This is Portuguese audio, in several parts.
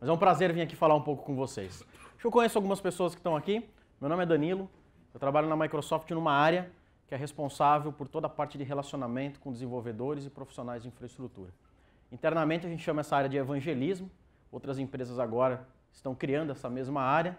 Mas é um prazer vir aqui falar um pouco com vocês. Eu conheço algumas pessoas que estão aqui. Meu nome é Danilo, eu trabalho na Microsoft numa área que é responsável por toda a parte de relacionamento com desenvolvedores e profissionais de infraestrutura. Internamente a gente chama essa área de evangelismo, outras empresas agora estão criando essa mesma área.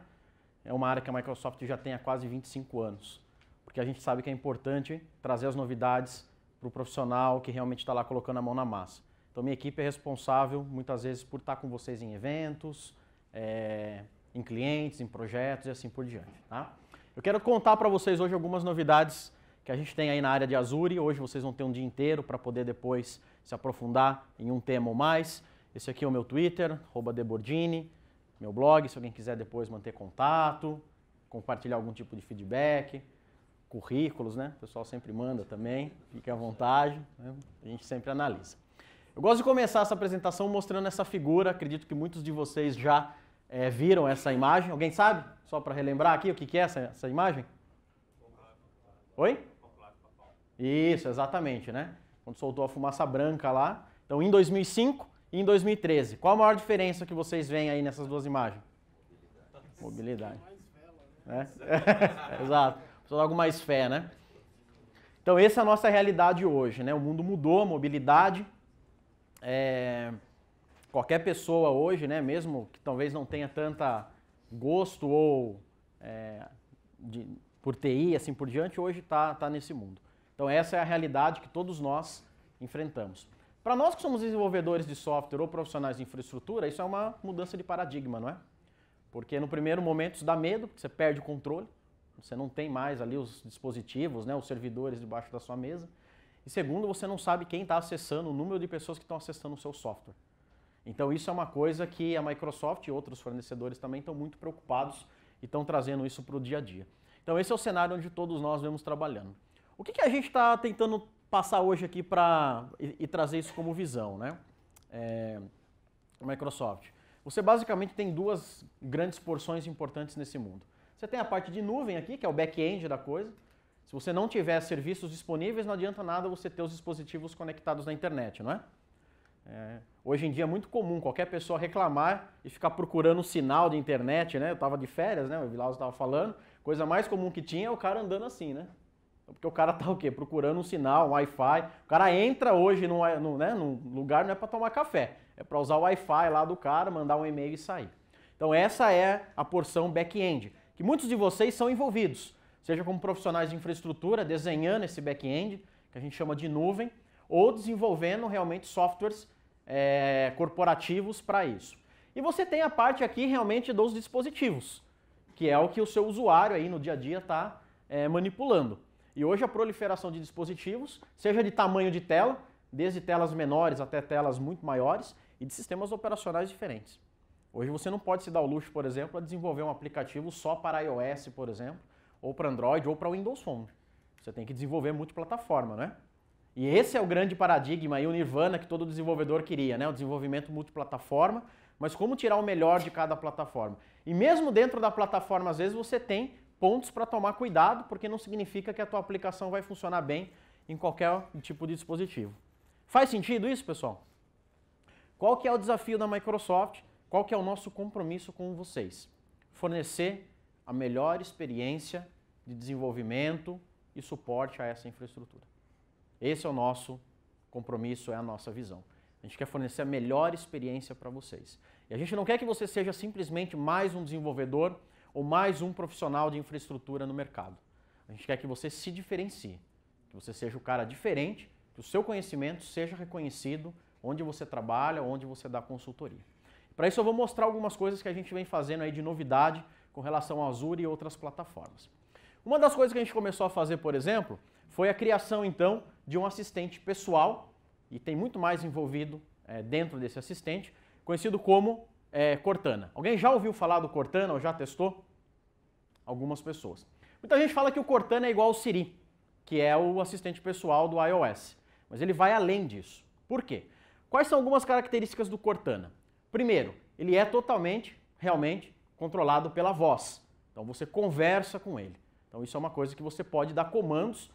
É uma área que a Microsoft já tem há quase 25 anos, porque a gente sabe que é importante trazer as novidades para o profissional que realmente está lá colocando a mão na massa. Então, minha equipe é responsável muitas vezes por estar com vocês em eventos, é, em clientes, em projetos e assim por diante. Tá? Eu quero contar para vocês hoje algumas novidades que a gente tem aí na área de Azure. Hoje vocês vão ter um dia inteiro para poder depois se aprofundar em um tema ou mais. Esse aqui é o meu Twitter, Debordini, meu blog, se alguém quiser depois manter contato, compartilhar algum tipo de feedback, currículos, né? O pessoal sempre manda também, fique à vontade, né? a gente sempre analisa. Eu gosto de começar essa apresentação mostrando essa figura, acredito que muitos de vocês já é, viram essa imagem. Alguém sabe? Só para relembrar aqui o que, que é essa, essa imagem? Oi? Isso, exatamente, né? Quando soltou a fumaça branca lá. Então, em 2005 e em 2013. Qual a maior diferença que vocês veem aí nessas duas imagens? Mobilidade. Mobilidade. É? Exato. Precisa algo mais fé, né? Então, essa é a nossa realidade hoje, né? O mundo mudou, a mobilidade é, qualquer pessoa hoje, né, mesmo que talvez não tenha tanta gosto ou é, de, por TI assim por diante, hoje está tá nesse mundo. Então essa é a realidade que todos nós enfrentamos. Para nós que somos desenvolvedores de software ou profissionais de infraestrutura, isso é uma mudança de paradigma, não é? Porque no primeiro momento isso dá medo, porque você perde o controle, você não tem mais ali os dispositivos, né, os servidores debaixo da sua mesa. E segundo, você não sabe quem está acessando, o número de pessoas que estão acessando o seu software. Então isso é uma coisa que a Microsoft e outros fornecedores também estão muito preocupados e estão trazendo isso para o dia a dia. Então esse é o cenário onde todos nós vemos trabalhando. O que, que a gente está tentando passar hoje aqui para e, e, trazer isso como visão, né? É, Microsoft. Você basicamente tem duas grandes porções importantes nesse mundo. Você tem a parte de nuvem aqui, que é o back-end da coisa, se você não tiver serviços disponíveis, não adianta nada você ter os dispositivos conectados na internet, não é? é hoje em dia é muito comum qualquer pessoa reclamar e ficar procurando um sinal de internet, né? Eu estava de férias, né? O Vilaus estava falando. Coisa mais comum que tinha é o cara andando assim, né? Porque o cara tá o quê? Procurando um sinal, um Wi-Fi. O cara entra hoje num, num, né, num lugar, não é para tomar café, é para usar o Wi-Fi lá do cara, mandar um e-mail e sair. Então essa é a porção back-end, que muitos de vocês são envolvidos seja como profissionais de infraestrutura, desenhando esse back-end, que a gente chama de nuvem, ou desenvolvendo realmente softwares é, corporativos para isso. E você tem a parte aqui realmente dos dispositivos, que é o que o seu usuário aí no dia a dia está é, manipulando. E hoje a proliferação de dispositivos, seja de tamanho de tela, desde telas menores até telas muito maiores, e de sistemas operacionais diferentes. Hoje você não pode se dar o luxo, por exemplo, a desenvolver um aplicativo só para iOS, por exemplo, ou para Android ou para Windows Phone. Você tem que desenvolver multiplataforma, né? E esse é o grande paradigma e o nirvana que todo desenvolvedor queria, né? O desenvolvimento multiplataforma, mas como tirar o melhor de cada plataforma. E mesmo dentro da plataforma, às vezes você tem pontos para tomar cuidado, porque não significa que a tua aplicação vai funcionar bem em qualquer tipo de dispositivo. Faz sentido isso, pessoal? Qual que é o desafio da Microsoft? Qual que é o nosso compromisso com vocês? Fornecer a melhor experiência de desenvolvimento e suporte a essa infraestrutura. Esse é o nosso compromisso, é a nossa visão. A gente quer fornecer a melhor experiência para vocês. E a gente não quer que você seja simplesmente mais um desenvolvedor ou mais um profissional de infraestrutura no mercado. A gente quer que você se diferencie, que você seja o cara diferente, que o seu conhecimento seja reconhecido onde você trabalha, onde você dá consultoria. Para isso eu vou mostrar algumas coisas que a gente vem fazendo aí de novidade com relação ao Azure e outras plataformas. Uma das coisas que a gente começou a fazer, por exemplo, foi a criação então de um assistente pessoal, e tem muito mais envolvido é, dentro desse assistente, conhecido como é, Cortana. Alguém já ouviu falar do Cortana ou já testou? Algumas pessoas. Muita gente fala que o Cortana é igual ao Siri, que é o assistente pessoal do iOS, mas ele vai além disso. Por quê? Quais são algumas características do Cortana? Primeiro, ele é totalmente, realmente, controlado pela voz. Então você conversa com ele. Então isso é uma coisa que você pode dar comandos.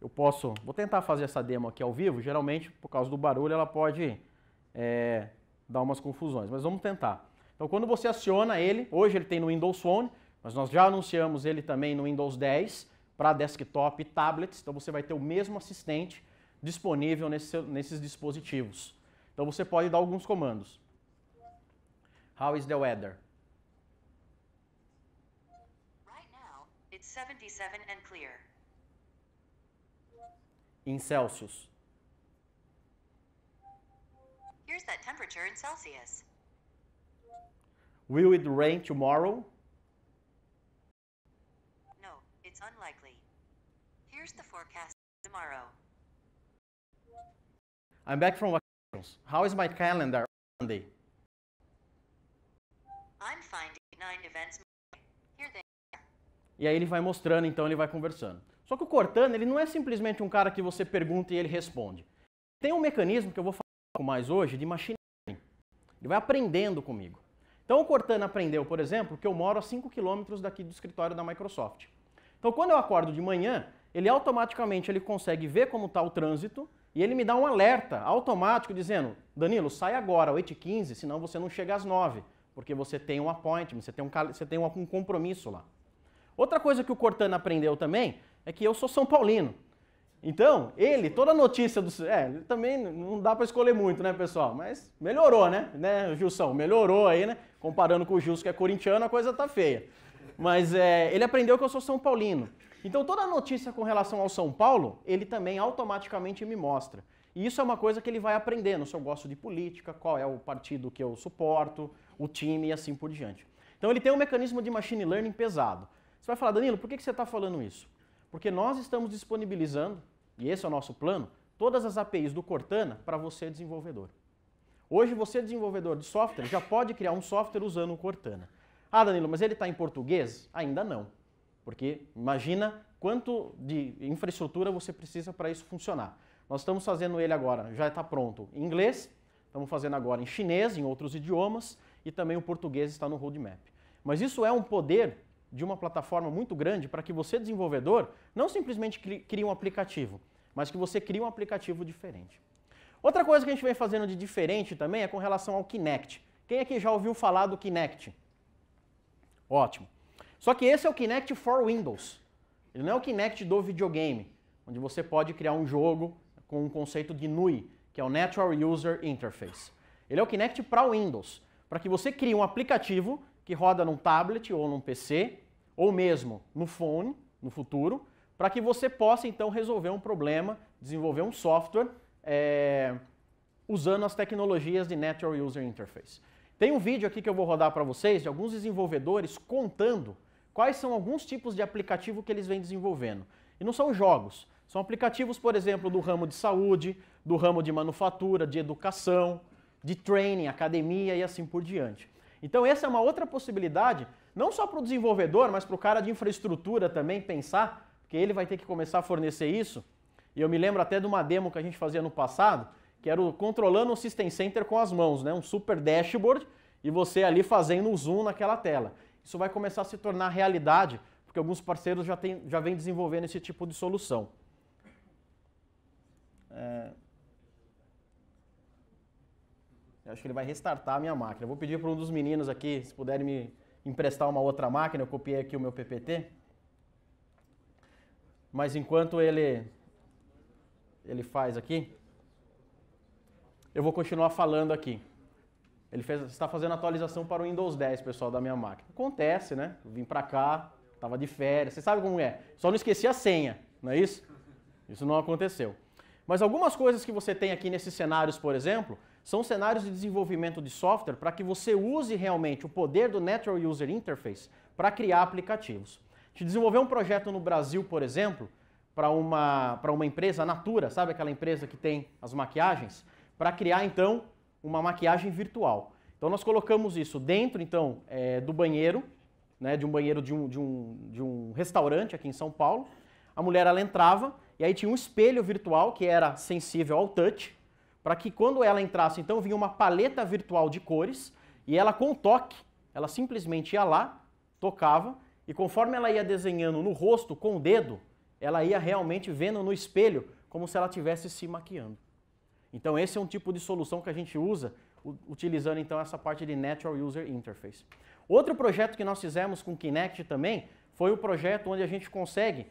Eu posso, vou tentar fazer essa demo aqui ao vivo. Geralmente, por causa do barulho, ela pode é, dar umas confusões, mas vamos tentar. Então quando você aciona ele, hoje ele tem no Windows Phone, mas nós já anunciamos ele também no Windows 10 para desktop e tablets. Então você vai ter o mesmo assistente disponível nesse, nesses dispositivos. Então você pode dar alguns comandos. How is the weather? 77 and clear. In Celsius. Here's that temperature in Celsius. Will it rain tomorrow? No, it's unlikely. Here's the forecast tomorrow. I'm back from vacations. How is my calendar Monday? I'm finding nine events E aí ele vai mostrando, então ele vai conversando. Só que o Cortana, ele não é simplesmente um cara que você pergunta e ele responde. Tem um mecanismo que eu vou falar um pouco mais hoje de machine learning. Ele vai aprendendo comigo. Então o Cortana aprendeu, por exemplo, que eu moro a 5 quilômetros daqui do escritório da Microsoft. Então quando eu acordo de manhã, ele automaticamente ele consegue ver como está o trânsito e ele me dá um alerta automático dizendo: Danilo, sai agora, 8h15, senão você não chega às 9 porque você tem um appointment, você tem um, você tem um compromisso lá. Outra coisa que o Cortana aprendeu também é que eu sou São Paulino. Então, ele, toda notícia do. É, também não dá para escolher muito, né, pessoal? Mas melhorou, né? né, Gilson? Melhorou aí, né? Comparando com o Gilson, que é corintiano, a coisa tá feia. Mas é, ele aprendeu que eu sou São Paulino. Então, toda notícia com relação ao São Paulo, ele também automaticamente me mostra. E isso é uma coisa que ele vai aprendendo. Se eu gosto de política, qual é o partido que eu suporto, o time e assim por diante. Então, ele tem um mecanismo de machine learning pesado. Você vai falar, Danilo, por que, você está falando isso? Porque nós estamos disponibilizando, e esse é o nosso plano, todas as APIs do Cortana para você desenvolvedor. Hoje você desenvolvedor de software já pode criar um software usando o Cortana. Ah, Danilo, mas ele está em português? Ainda não. Porque imagina quanto de infraestrutura você precisa para isso funcionar. Nós estamos fazendo ele agora, já está pronto em inglês, estamos fazendo agora em chinês, em outros idiomas, e também o português está no roadmap. Mas isso é um poder de uma plataforma muito grande para que você, desenvolvedor, não simplesmente crie um aplicativo, mas que você crie um aplicativo diferente. Outra coisa que a gente vem fazendo de diferente também é com relação ao Kinect. Quem aqui já ouviu falar do Kinect? Ótimo. Só que esse é o Kinect for Windows. Ele não é o Kinect do videogame, onde você pode criar um jogo com um conceito de NUI, que é o Natural User Interface. Ele é o Kinect para Windows, para que você crie um aplicativo que roda num tablet ou num PC ou mesmo no phone, no futuro, para que você possa então resolver um problema, desenvolver um software é, usando as tecnologias de Natural User Interface. Tem um vídeo aqui que eu vou rodar para vocês de alguns desenvolvedores contando quais são alguns tipos de aplicativo que eles vêm desenvolvendo. E não são jogos, são aplicativos, por exemplo, do ramo de saúde, do ramo de manufatura, de educação, de training, academia e assim por diante. Então, essa é uma outra possibilidade não só para o desenvolvedor, mas para o cara de infraestrutura também pensar, porque ele vai ter que começar a fornecer isso. E eu me lembro até de uma demo que a gente fazia no passado, que era o controlando o System Center com as mãos, né? um super dashboard, e você ali fazendo o zoom naquela tela. Isso vai começar a se tornar realidade, porque alguns parceiros já, tem, já vem desenvolvendo esse tipo de solução. É... Eu acho que ele vai restartar a minha máquina. Eu vou pedir para um dos meninos aqui, se puderem me emprestar uma outra máquina, eu copiei aqui o meu PPT. Mas enquanto ele, ele faz aqui, eu vou continuar falando aqui. Ele fez, está fazendo atualização para o Windows 10, pessoal, da minha máquina. Acontece, né? Eu vim para cá, estava de férias, você sabe como é. Só não esqueci a senha, não é isso? Isso não aconteceu. Mas algumas coisas que você tem aqui nesses cenários, por exemplo, são cenários de desenvolvimento de software para que você use realmente o poder do Natural User Interface para criar aplicativos. A gente desenvolveu um projeto no Brasil, por exemplo, para uma, para uma empresa, a Natura, sabe aquela empresa que tem as maquiagens? Para criar, então, uma maquiagem virtual. Então nós colocamos isso dentro, então, é, do banheiro, né, de um banheiro de um, de, um, de um restaurante aqui em São Paulo. A mulher, ela entrava e aí tinha um espelho virtual que era sensível ao touch, para que quando ela entrasse, então vinha uma paleta virtual de cores e ela com um toque, ela simplesmente ia lá, tocava e conforme ela ia desenhando no rosto com o dedo, ela ia realmente vendo no espelho como se ela estivesse se maquiando. Então esse é um tipo de solução que a gente usa utilizando então essa parte de Natural User Interface. Outro projeto que nós fizemos com Kinect também foi o projeto onde a gente consegue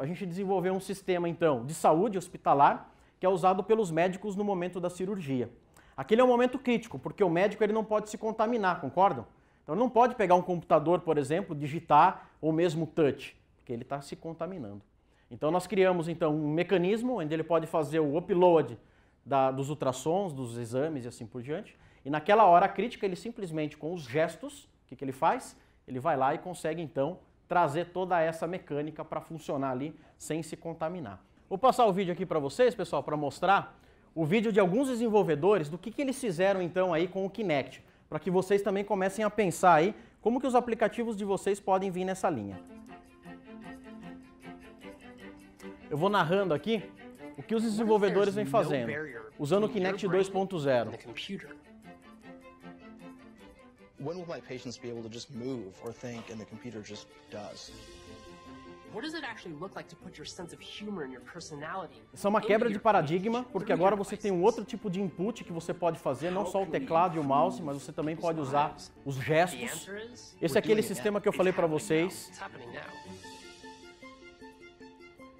a gente desenvolveu um sistema então de saúde hospitalar que é usado pelos médicos no momento da cirurgia. Aquele é um momento crítico, porque o médico ele não pode se contaminar, concordam? Então não pode pegar um computador, por exemplo, digitar ou mesmo touch, porque ele está se contaminando. Então nós criamos então um mecanismo onde ele pode fazer o upload da, dos ultrassons, dos exames e assim por diante. E naquela hora crítica ele simplesmente com os gestos, o que, que ele faz? Ele vai lá e consegue então trazer toda essa mecânica para funcionar ali sem se contaminar. Vou passar o vídeo aqui para vocês, pessoal, para mostrar o vídeo de alguns desenvolvedores do que, que eles fizeram então aí com o Kinect, para que vocês também comecem a pensar aí como que os aplicativos de vocês podem vir nessa linha. Eu vou narrando aqui o que os desenvolvedores vêm fazendo, usando o Kinect 2.0. When will my patients be able to just move or think and the computer just does? Isso é uma quebra de paradigma, porque agora você tem um outro tipo de input que você pode fazer, não só o teclado e o mouse, mas você também pode usar os gestos. Esse é aquele sistema que eu falei para vocês.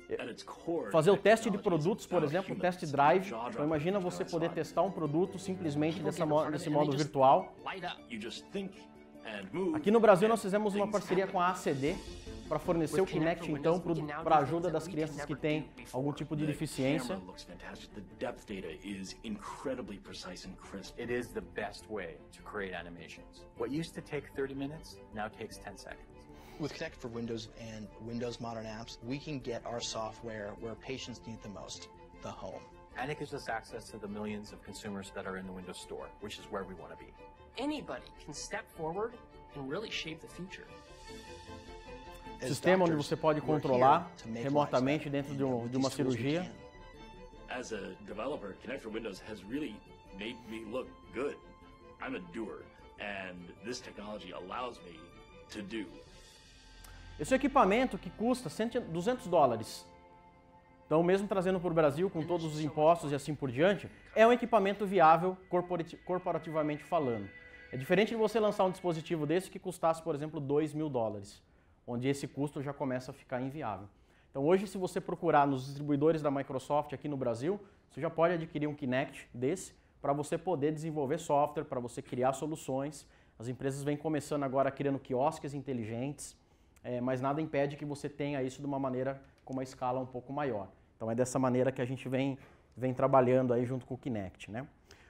É, fazer o teste de produtos, por exemplo, o test drive. Então imagina você poder testar um produto simplesmente mo desse modo virtual. Aqui no Brasil nós fizemos uma parceria com a ACD, para fornecer o Kinect então para ajuda das crianças que têm algum tipo de deficiência. It is the best way to create animations. What used to take 30 minutes now takes 10 seconds. With Connect for Windows and Windows Modern Apps, we can get our software where patients need the most, the home. And it gives us access to the millions of consumers that are in the Windows Store, which is where we want to be. Anybody can step forward and really shape the future. sistema onde você pode controlar remotamente dentro de, um, de uma cirurgia. As a developer, Windows has really made me look good. I'm a doer, and this technology allows me to do. Esse é equipamento que custa 200 dólares, então mesmo trazendo para o Brasil com todos os impostos e assim por diante, é um equipamento viável corporativamente falando. É diferente de você lançar um dispositivo desse que custasse, por exemplo, 2 mil dólares onde esse custo já começa a ficar inviável. Então hoje, se você procurar nos distribuidores da Microsoft aqui no Brasil, você já pode adquirir um Kinect desse para você poder desenvolver software, para você criar soluções. As empresas vêm começando agora criando quiosques inteligentes, é, mas nada impede que você tenha isso de uma maneira com uma escala um pouco maior. Então é dessa maneira que a gente vem, vem trabalhando aí junto com o Kinect. Né?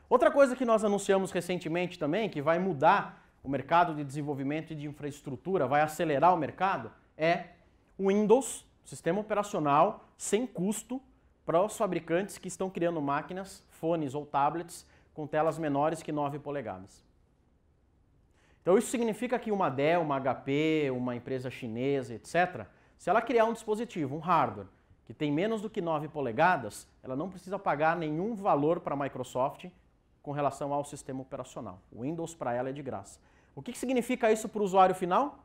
Outra coisa que nós anunciamos recentemente também, que vai mudar o mercado de desenvolvimento e de infraestrutura vai acelerar o mercado é o Windows, sistema operacional sem custo para os fabricantes que estão criando máquinas, fones ou tablets com telas menores que 9 polegadas. Então isso significa que uma Dell, uma HP, uma empresa chinesa, etc., se ela criar um dispositivo, um hardware, que tem menos do que 9 polegadas, ela não precisa pagar nenhum valor para a Microsoft com relação ao sistema operacional. O Windows para ela é de graça. O que, que significa isso para o usuário final?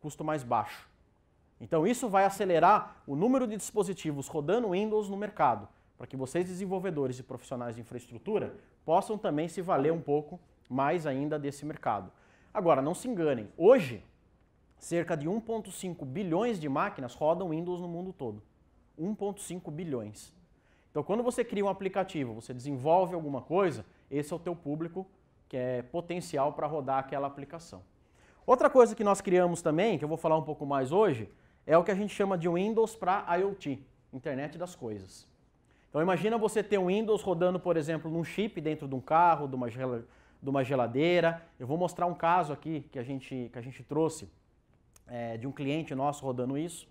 Custo mais baixo. Então isso vai acelerar o número de dispositivos rodando Windows no mercado, para que vocês desenvolvedores e profissionais de infraestrutura possam também se valer um pouco mais ainda desse mercado. Agora, não se enganem, hoje cerca de 1.5 bilhões de máquinas rodam Windows no mundo todo. 1.5 bilhões. Então quando você cria um aplicativo, você desenvolve alguma coisa, esse é o teu público é, potencial para rodar aquela aplicação. Outra coisa que nós criamos também, que eu vou falar um pouco mais hoje, é o que a gente chama de Windows para IoT, Internet das Coisas. Então imagina você ter um Windows rodando, por exemplo, num chip dentro de um carro, de uma, de uma geladeira. Eu vou mostrar um caso aqui que a gente, que a gente trouxe é, de um cliente nosso rodando isso.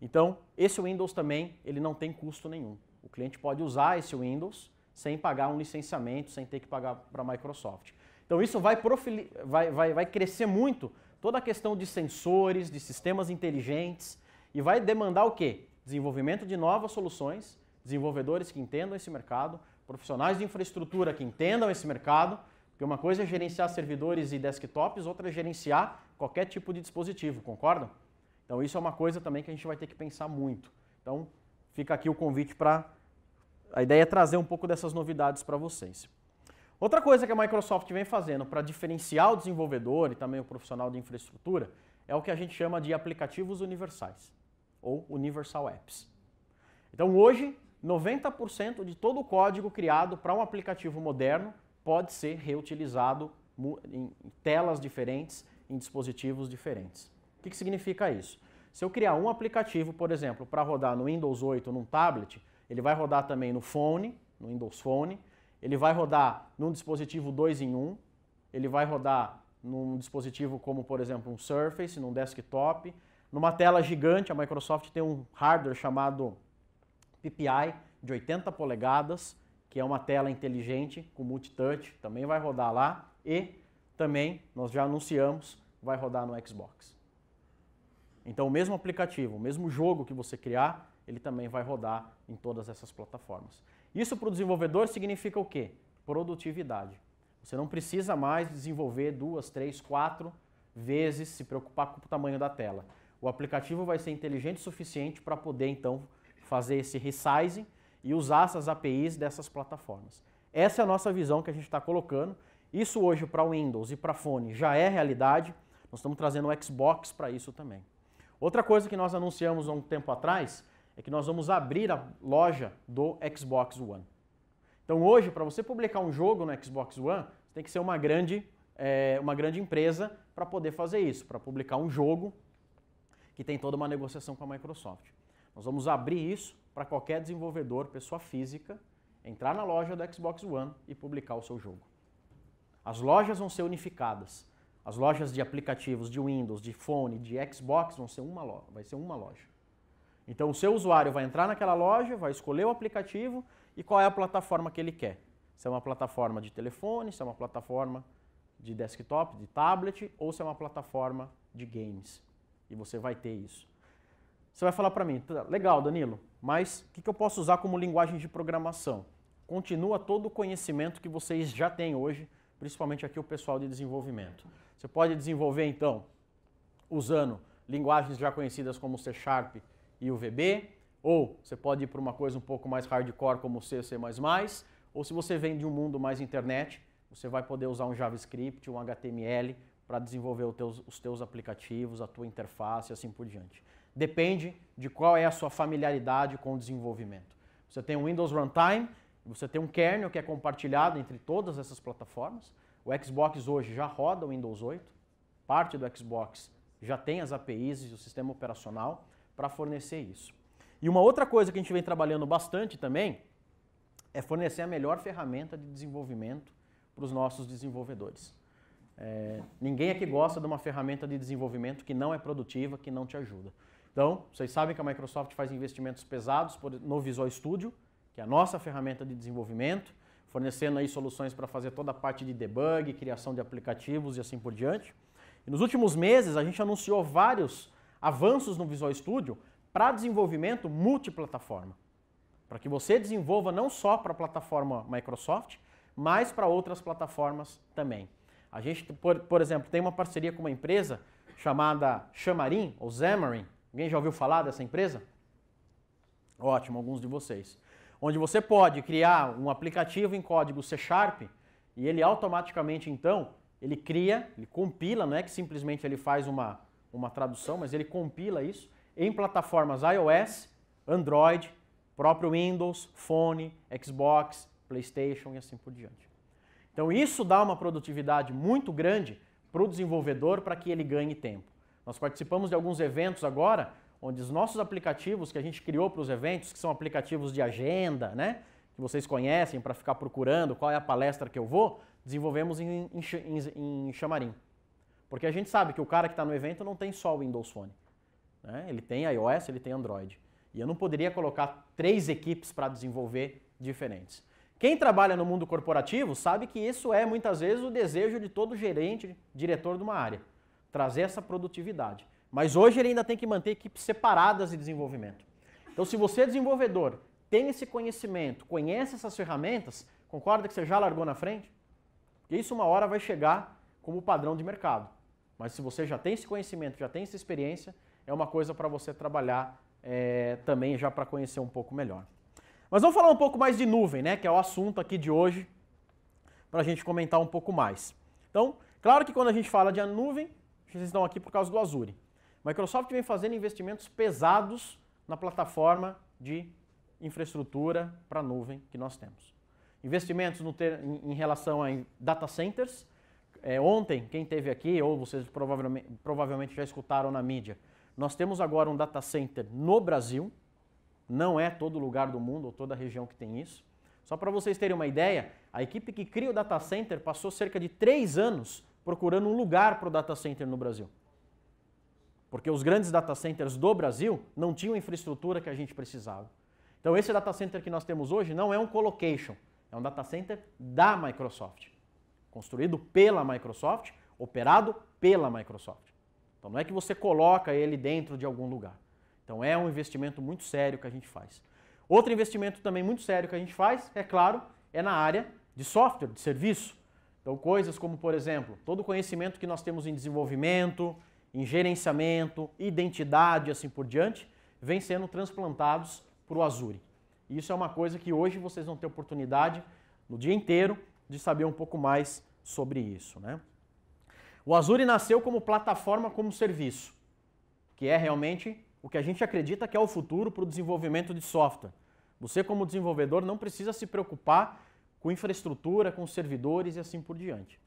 Então, esse Windows também, ele não tem custo nenhum. O cliente pode usar esse Windows sem pagar um licenciamento, sem ter que pagar para a Microsoft. Então isso vai, profili... vai, vai, vai crescer muito toda a questão de sensores, de sistemas inteligentes e vai demandar o quê? Desenvolvimento de novas soluções, desenvolvedores que entendam esse mercado, profissionais de infraestrutura que entendam esse mercado, porque uma coisa é gerenciar servidores e desktops, outra é gerenciar qualquer tipo de dispositivo, concordam? Então isso é uma coisa também que a gente vai ter que pensar muito. Então fica aqui o convite para a ideia é trazer um pouco dessas novidades para vocês. Outra coisa que a Microsoft vem fazendo para diferenciar o desenvolvedor e também o profissional de infraestrutura é o que a gente chama de aplicativos universais, ou Universal Apps. Então, hoje, 90% de todo o código criado para um aplicativo moderno pode ser reutilizado em telas diferentes, em dispositivos diferentes. O que, que significa isso? Se eu criar um aplicativo, por exemplo, para rodar no Windows 8 num tablet, ele vai rodar também no phone, no Windows Phone, ele vai rodar num dispositivo 2 em 1, um, ele vai rodar num dispositivo como, por exemplo, um Surface, num desktop, numa tela gigante, a Microsoft tem um hardware chamado PPI de 80 polegadas, que é uma tela inteligente com multi-touch. também vai rodar lá e também nós já anunciamos, vai rodar no Xbox. Então, o mesmo aplicativo, o mesmo jogo que você criar, ele também vai rodar em todas essas plataformas. Isso para o desenvolvedor significa o quê? Produtividade. Você não precisa mais desenvolver duas, três, quatro vezes, se preocupar com o tamanho da tela. O aplicativo vai ser inteligente o suficiente para poder, então, fazer esse resizing e usar essas APIs dessas plataformas. Essa é a nossa visão que a gente está colocando. Isso hoje para Windows e para fone já é realidade. Nós estamos trazendo o Xbox para isso também. Outra coisa que nós anunciamos há um tempo atrás é que nós vamos abrir a loja do Xbox One. Então hoje, para você publicar um jogo no Xbox One, você tem que ser uma grande, é, uma grande empresa para poder fazer isso, para publicar um jogo que tem toda uma negociação com a Microsoft. Nós vamos abrir isso para qualquer desenvolvedor, pessoa física, entrar na loja do Xbox One e publicar o seu jogo. As lojas vão ser unificadas. As lojas de aplicativos de Windows, de fone, de Xbox vão ser uma loja, vai ser uma loja. Então o seu usuário vai entrar naquela loja, vai escolher o aplicativo e qual é a plataforma que ele quer. Se é uma plataforma de telefone, se é uma plataforma de desktop, de tablet, ou se é uma plataforma de games. E você vai ter isso. Você vai falar para mim, tá, legal, Danilo, mas o que, que eu posso usar como linguagem de programação? Continua todo o conhecimento que vocês já têm hoje, principalmente aqui o pessoal de desenvolvimento. Você pode desenvolver, então, usando linguagens já conhecidas como C Sharp, e o VB, ou você pode ir para uma coisa um pouco mais hardcore como C, C++, ou se você vem de um mundo mais internet, você vai poder usar um JavaScript, um HTML para desenvolver teus, os teus aplicativos, a tua interface e assim por diante. Depende de qual é a sua familiaridade com o desenvolvimento. Você tem um Windows Runtime, você tem um kernel que é compartilhado entre todas essas plataformas. O Xbox hoje já roda o Windows 8, parte do Xbox já tem as APIs e o sistema operacional para fornecer isso. E uma outra coisa que a gente vem trabalhando bastante também é fornecer a melhor ferramenta de desenvolvimento para os nossos desenvolvedores. É, ninguém aqui gosta de uma ferramenta de desenvolvimento que não é produtiva, que não te ajuda. Então, vocês sabem que a Microsoft faz investimentos pesados no Visual Studio, que é a nossa ferramenta de desenvolvimento, fornecendo aí soluções para fazer toda a parte de debug, criação de aplicativos e assim por diante. E nos últimos meses, a gente anunciou vários avanços no Visual Studio para desenvolvimento multiplataforma. Para que você desenvolva não só para a plataforma Microsoft, mas para outras plataformas também. A gente, por, por, exemplo, tem uma parceria com uma empresa chamada Xamarin, ou Xamarin. Alguém já ouviu falar dessa empresa? Ótimo, alguns de vocês. Onde você pode criar um aplicativo em código C Sharp e ele automaticamente, então, ele cria, ele compila, não é que simplesmente ele faz uma, uma tradução, mas ele compila isso em plataformas iOS, Android, próprio Windows, fone, Xbox, PlayStation e assim por diante. Então isso dá uma produtividade muito grande para o desenvolvedor para que ele ganhe tempo. Nós participamos de alguns eventos agora, onde os nossos aplicativos que a gente criou para os eventos, que são aplicativos de agenda, né, que vocês conhecem para ficar procurando qual é a palestra que eu vou, desenvolvemos em, em, em, em porque a gente sabe que o cara que está no evento não tem só o Windows Phone. Né? Ele tem iOS, ele tem Android. E eu não poderia colocar três equipes para desenvolver diferentes. Quem trabalha no mundo corporativo sabe que isso é muitas vezes o desejo de todo gerente, diretor de uma área, trazer essa produtividade. Mas hoje ele ainda tem que manter equipes separadas de desenvolvimento. Então, se você é desenvolvedor, tem esse conhecimento, conhece essas ferramentas, concorda que você já largou na frente? Porque isso uma hora vai chegar como padrão de mercado. Mas se você já tem esse conhecimento, já tem essa experiência, é uma coisa para você trabalhar é, também já para conhecer um pouco melhor. Mas vamos falar um pouco mais de nuvem, né? Que é o assunto aqui de hoje, para a gente comentar um pouco mais. Então, claro que quando a gente fala de nuvem, vocês estão aqui por causa do Azure. Microsoft vem fazendo investimentos pesados na plataforma de infraestrutura para nuvem que nós temos. Investimentos ter, em, em relação a data centers, é, ontem, quem teve aqui, ou vocês provavelmente, provavelmente já escutaram na mídia, nós temos agora um data center no Brasil, não é todo lugar do mundo ou toda região que tem isso. Só para vocês terem uma ideia, a equipe que cria o data center passou cerca de três anos procurando um lugar para o data center no Brasil. Porque os grandes data centers do Brasil não tinham a infraestrutura que a gente precisava. Então, esse data center que nós temos hoje não é um colocation, é um data center da Microsoft construído pela Microsoft, operado pela Microsoft. Então não é que você coloca ele dentro de algum lugar. Então é um investimento muito sério que a gente faz. Outro investimento também muito sério que a gente faz, é claro, é na área de software, de serviço. Então coisas como, por exemplo, todo o conhecimento que nós temos em desenvolvimento, em gerenciamento, identidade e assim por diante, vem sendo transplantados para o Azure. Isso é uma coisa que hoje vocês vão ter oportunidade no dia inteiro de saber um pouco mais sobre isso. Né? O Azure nasceu como plataforma como serviço, que é realmente o que a gente acredita que é o futuro para o desenvolvimento de software. Você, como desenvolvedor, não precisa se preocupar com infraestrutura, com servidores e assim por diante.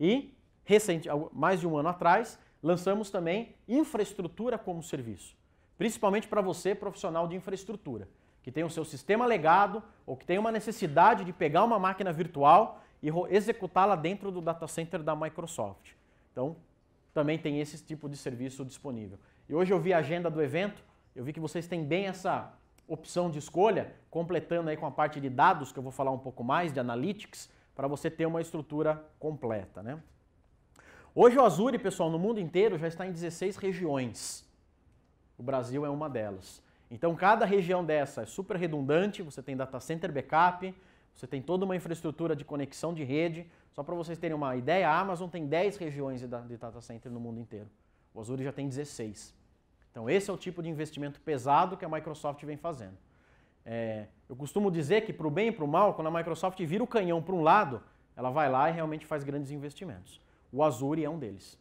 E, recente, mais de um ano atrás, lançamos também infraestrutura como serviço, principalmente para você, profissional de infraestrutura que tem o seu sistema legado ou que tem uma necessidade de pegar uma máquina virtual e executá-la dentro do data center da Microsoft. Então, também tem esse tipo de serviço disponível. E hoje eu vi a agenda do evento, eu vi que vocês têm bem essa opção de escolha, completando aí com a parte de dados, que eu vou falar um pouco mais, de analytics, para você ter uma estrutura completa, né? Hoje o Azure, pessoal, no mundo inteiro já está em 16 regiões. O Brasil é uma delas. Então, cada região dessa é super redundante, você tem data center backup, você tem toda uma infraestrutura de conexão de rede. Só para vocês terem uma ideia, a Amazon tem 10 regiões de data center no mundo inteiro. O Azure já tem 16. Então, esse é o tipo de investimento pesado que a Microsoft vem fazendo. É, eu costumo dizer que, para o bem e para o mal, quando a Microsoft vira o canhão para um lado, ela vai lá e realmente faz grandes investimentos. O Azure é um deles.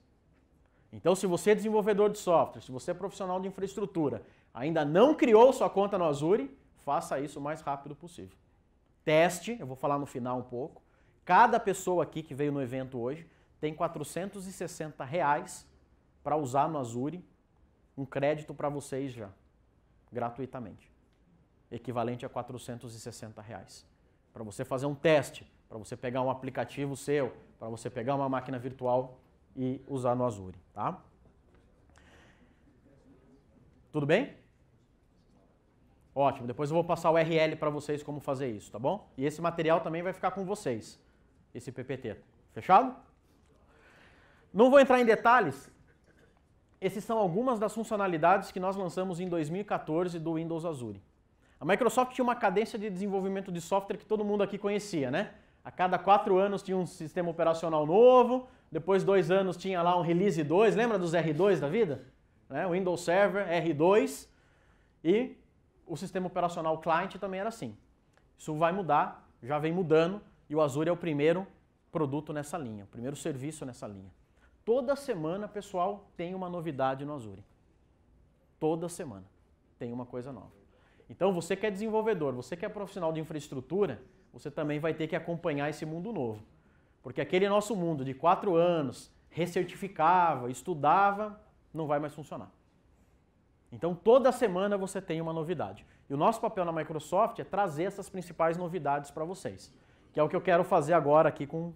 Então, se você é desenvolvedor de software, se você é profissional de infraestrutura ainda não criou sua conta no Azure, faça isso o mais rápido possível. Teste, eu vou falar no final um pouco. Cada pessoa aqui que veio no evento hoje tem 460 reais para usar no Azure, um crédito para vocês já, gratuitamente. Equivalente a 460 reais. Para você fazer um teste, para você pegar um aplicativo seu, para você pegar uma máquina virtual e usar no Azure, tá? Tudo bem? Ótimo, depois eu vou passar o URL para vocês como fazer isso, tá bom? E esse material também vai ficar com vocês, esse PPT. Fechado? Não vou entrar em detalhes. Essas são algumas das funcionalidades que nós lançamos em 2014 do Windows Azure. A Microsoft tinha uma cadência de desenvolvimento de software que todo mundo aqui conhecia, né? A cada quatro anos tinha um sistema operacional novo, depois dois anos tinha lá um release 2, lembra dos R2 da vida? Né? Windows Server R2 e o sistema operacional client também era assim. Isso vai mudar, já vem mudando, e o Azure é o primeiro produto nessa linha, o primeiro serviço nessa linha. Toda semana, pessoal, tem uma novidade no Azure. Toda semana tem uma coisa nova. Então, você que é desenvolvedor, você que é profissional de infraestrutura, você também vai ter que acompanhar esse mundo novo. Porque aquele nosso mundo de quatro anos, recertificava, estudava, não vai mais funcionar. Então, toda semana você tem uma novidade. E o nosso papel na Microsoft é trazer essas principais novidades para vocês, que é o que eu quero fazer agora aqui com,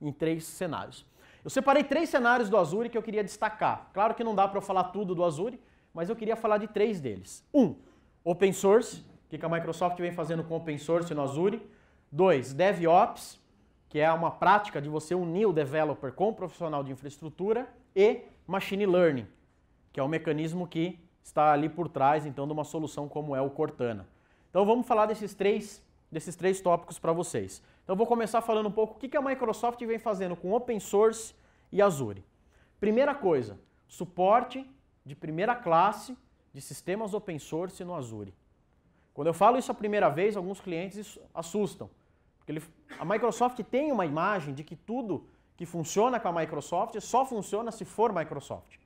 em três cenários. Eu separei três cenários do Azure que eu queria destacar. Claro que não dá para eu falar tudo do Azure, mas eu queria falar de três deles. Um, open source, que a Microsoft vem fazendo com open source no Azure. Dois, DevOps, que é uma prática de você unir o developer com o profissional de infraestrutura. E machine learning, que é o um mecanismo que está ali por trás, então, de uma solução como é o Cortana. Então vamos falar desses três, desses três tópicos para vocês. Então vou começar falando um pouco o que a Microsoft vem fazendo com Open Source e Azure. Primeira coisa, suporte de primeira classe de sistemas open source no Azure. Quando eu falo isso a primeira vez, alguns clientes assustam. Porque ele, a Microsoft tem uma imagem de que tudo que funciona com a Microsoft só funciona se for Microsoft.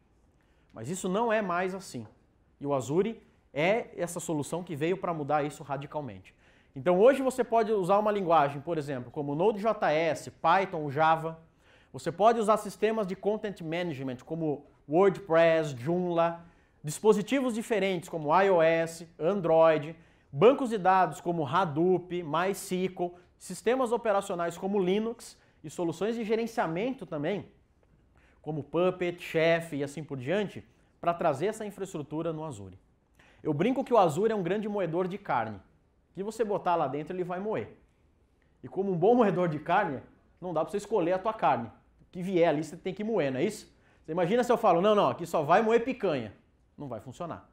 Mas isso não é mais assim. E o Azure é essa solução que veio para mudar isso radicalmente. Então hoje você pode usar uma linguagem, por exemplo, como Node.js, Python, Java. Você pode usar sistemas de content management como WordPress, Joomla, dispositivos diferentes como iOS, Android, bancos de dados como Hadoop, MySQL, sistemas operacionais como Linux e soluções de gerenciamento também, como Puppet, Chef e assim por diante para trazer essa infraestrutura no Azure. Eu brinco que o Azure é um grande moedor de carne. Que você botar lá dentro, ele vai moer. E como um bom moedor de carne, não dá para você escolher a tua carne. O que vier ali, você tem que moer, não é isso? Você imagina se eu falo, não, não, aqui só vai moer picanha. Não vai funcionar.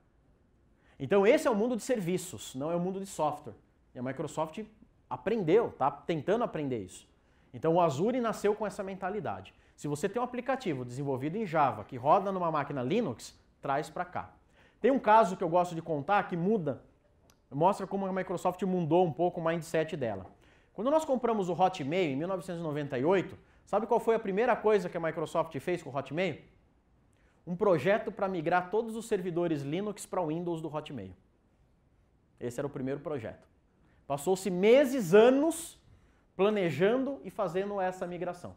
Então esse é o mundo de serviços, não é o mundo de software. E a Microsoft aprendeu, tá tentando aprender isso. Então o Azure nasceu com essa mentalidade. Se você tem um aplicativo desenvolvido em Java que roda numa máquina Linux, traz para cá. Tem um caso que eu gosto de contar que muda, mostra como a Microsoft mudou um pouco o mindset dela. Quando nós compramos o Hotmail em 1998, sabe qual foi a primeira coisa que a Microsoft fez com o Hotmail? Um projeto para migrar todos os servidores Linux para o Windows do Hotmail. Esse era o primeiro projeto. Passou-se meses, anos planejando e fazendo essa migração.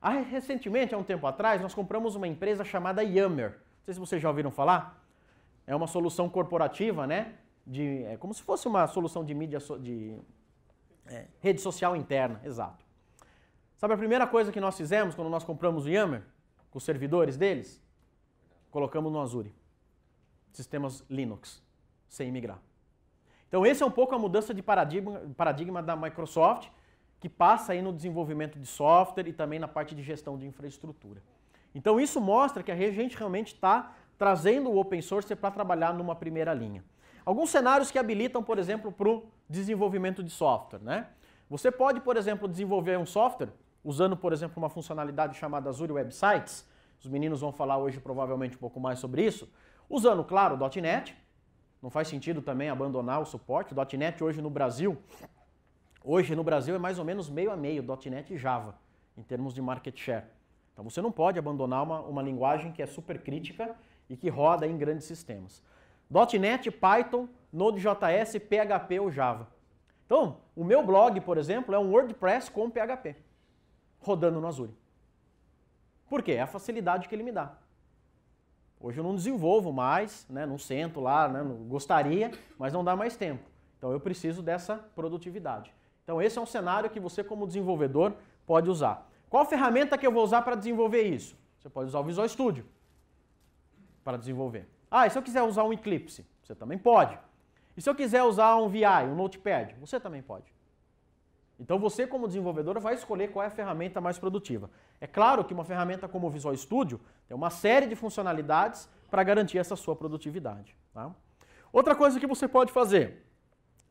Ah, recentemente, há um tempo atrás, nós compramos uma empresa chamada Yammer. Não sei se vocês já ouviram falar. É uma solução corporativa, né? De, é como se fosse uma solução de mídia, so, de é, rede social interna, exato. Sabe a primeira coisa que nós fizemos quando nós compramos o Yammer? Com os servidores deles? Colocamos no Azure. Sistemas Linux, sem migrar. Então esse é um pouco a mudança de paradigma, paradigma da Microsoft, que passa aí no desenvolvimento de software e também na parte de gestão de infraestrutura. Então isso mostra que a gente realmente está trazendo o open source para trabalhar numa primeira linha. Alguns cenários que habilitam, por exemplo, para o desenvolvimento de software. Né? Você pode, por exemplo, desenvolver um software usando, por exemplo, uma funcionalidade chamada Azure Websites. Os meninos vão falar hoje provavelmente um pouco mais sobre isso. Usando, claro, o .NET. Não faz sentido também abandonar o suporte. O .NET hoje no Brasil Hoje no Brasil é mais ou menos meio a meio .NET e Java em termos de market share. Então você não pode abandonar uma, uma linguagem que é super crítica e que roda em grandes sistemas. .NET, Python, Node.js, PHP ou Java. Então, o meu blog, por exemplo, é um WordPress com PHP, rodando no Azure. Por quê? É a facilidade que ele me dá. Hoje eu não desenvolvo mais, né, não sento lá, né, não gostaria, mas não dá mais tempo. Então eu preciso dessa produtividade. Então esse é um cenário que você como desenvolvedor pode usar. Qual ferramenta que eu vou usar para desenvolver isso? Você pode usar o Visual Studio para desenvolver. Ah, e se eu quiser usar um Eclipse? Você também pode. E se eu quiser usar um VI, um Notepad? Você também pode. Então você como desenvolvedor vai escolher qual é a ferramenta mais produtiva. É claro que uma ferramenta como o Visual Studio tem uma série de funcionalidades para garantir essa sua produtividade. Tá? Outra coisa que você pode fazer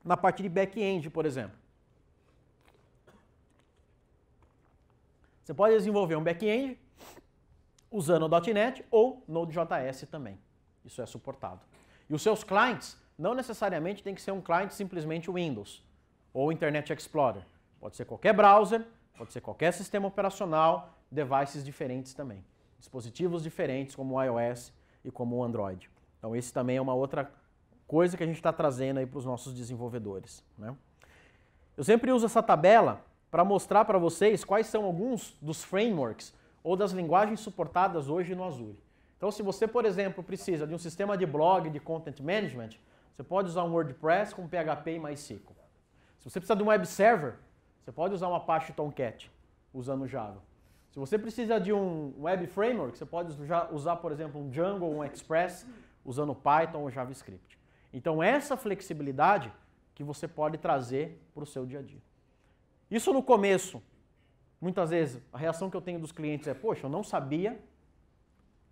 na parte de back-end, por exemplo. Você pode desenvolver um back-end usando o .NET ou Node.js também. Isso é suportado. E os seus clients não necessariamente tem que ser um client simplesmente Windows ou Internet Explorer. Pode ser qualquer browser, pode ser qualquer sistema operacional, devices diferentes também. Dispositivos diferentes como o iOS e como o Android. Então esse também é uma outra coisa que a gente está trazendo aí para os nossos desenvolvedores. Né? Eu sempre uso essa tabela para mostrar para vocês quais são alguns dos frameworks ou das linguagens suportadas hoje no Azure. Então, se você, por exemplo, precisa de um sistema de blog de content management, você pode usar um WordPress com PHP e MySQL. Se você precisa de um web server, você pode usar um Apache Tomcat usando Java. Se você precisa de um web framework, você pode usar, por exemplo, um Django ou um Express usando Python ou JavaScript. Então, essa flexibilidade que você pode trazer para o seu dia a dia. Isso no começo. Muitas vezes a reação que eu tenho dos clientes é: poxa, eu não sabia.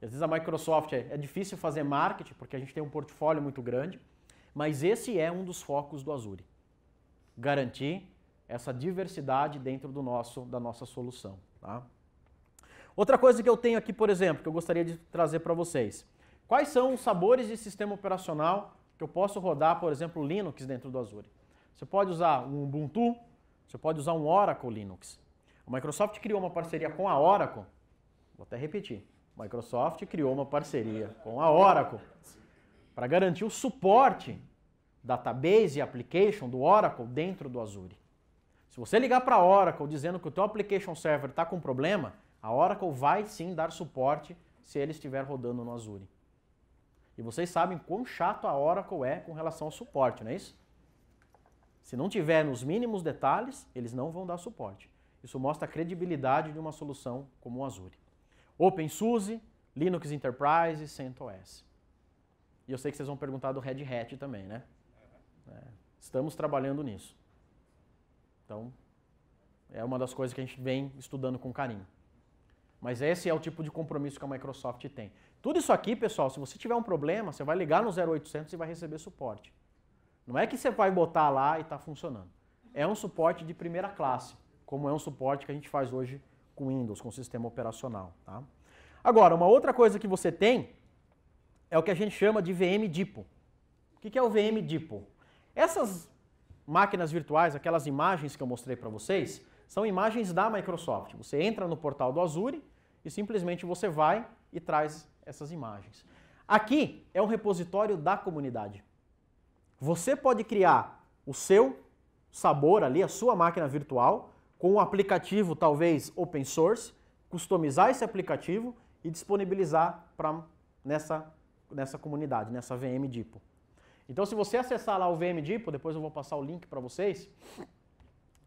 Às vezes a Microsoft é, é difícil fazer marketing porque a gente tem um portfólio muito grande, mas esse é um dos focos do Azure. Garantir essa diversidade dentro do nosso da nossa solução, tá? Outra coisa que eu tenho aqui, por exemplo, que eu gostaria de trazer para vocês. Quais são os sabores de sistema operacional que eu posso rodar, por exemplo, Linux dentro do Azure? Você pode usar um Ubuntu, você pode usar um Oracle Linux. A Microsoft criou uma parceria com a Oracle. Vou até repetir. A Microsoft criou uma parceria com a Oracle para garantir o suporte database e application do Oracle dentro do Azure. Se você ligar para a Oracle dizendo que o teu application server está com problema, a Oracle vai sim dar suporte se ele estiver rodando no Azure. E vocês sabem quão chato a Oracle é com relação ao suporte, não é isso? Se não tiver nos mínimos detalhes, eles não vão dar suporte. Isso mostra a credibilidade de uma solução como o Azure. OpenSUSE, Linux Enterprise, CentOS. E eu sei que vocês vão perguntar do Red Hat também, né? É, estamos trabalhando nisso. Então, é uma das coisas que a gente vem estudando com carinho. Mas esse é o tipo de compromisso que a Microsoft tem. Tudo isso aqui, pessoal, se você tiver um problema, você vai ligar no 0800 e vai receber suporte. Não é que você vai botar lá e está funcionando. É um suporte de primeira classe, como é um suporte que a gente faz hoje com Windows, com sistema operacional. Tá? Agora, uma outra coisa que você tem é o que a gente chama de VM DIPO. O que é o VM DIPO? Essas máquinas virtuais, aquelas imagens que eu mostrei para vocês, são imagens da Microsoft. Você entra no portal do Azure e simplesmente você vai e traz essas imagens. Aqui é um repositório da comunidade. Você pode criar o seu sabor ali, a sua máquina virtual, com um aplicativo talvez open source, customizar esse aplicativo e disponibilizar para nessa nessa comunidade, nessa VM Dipo. Então, se você acessar lá o VM Dipo, depois eu vou passar o link para vocês,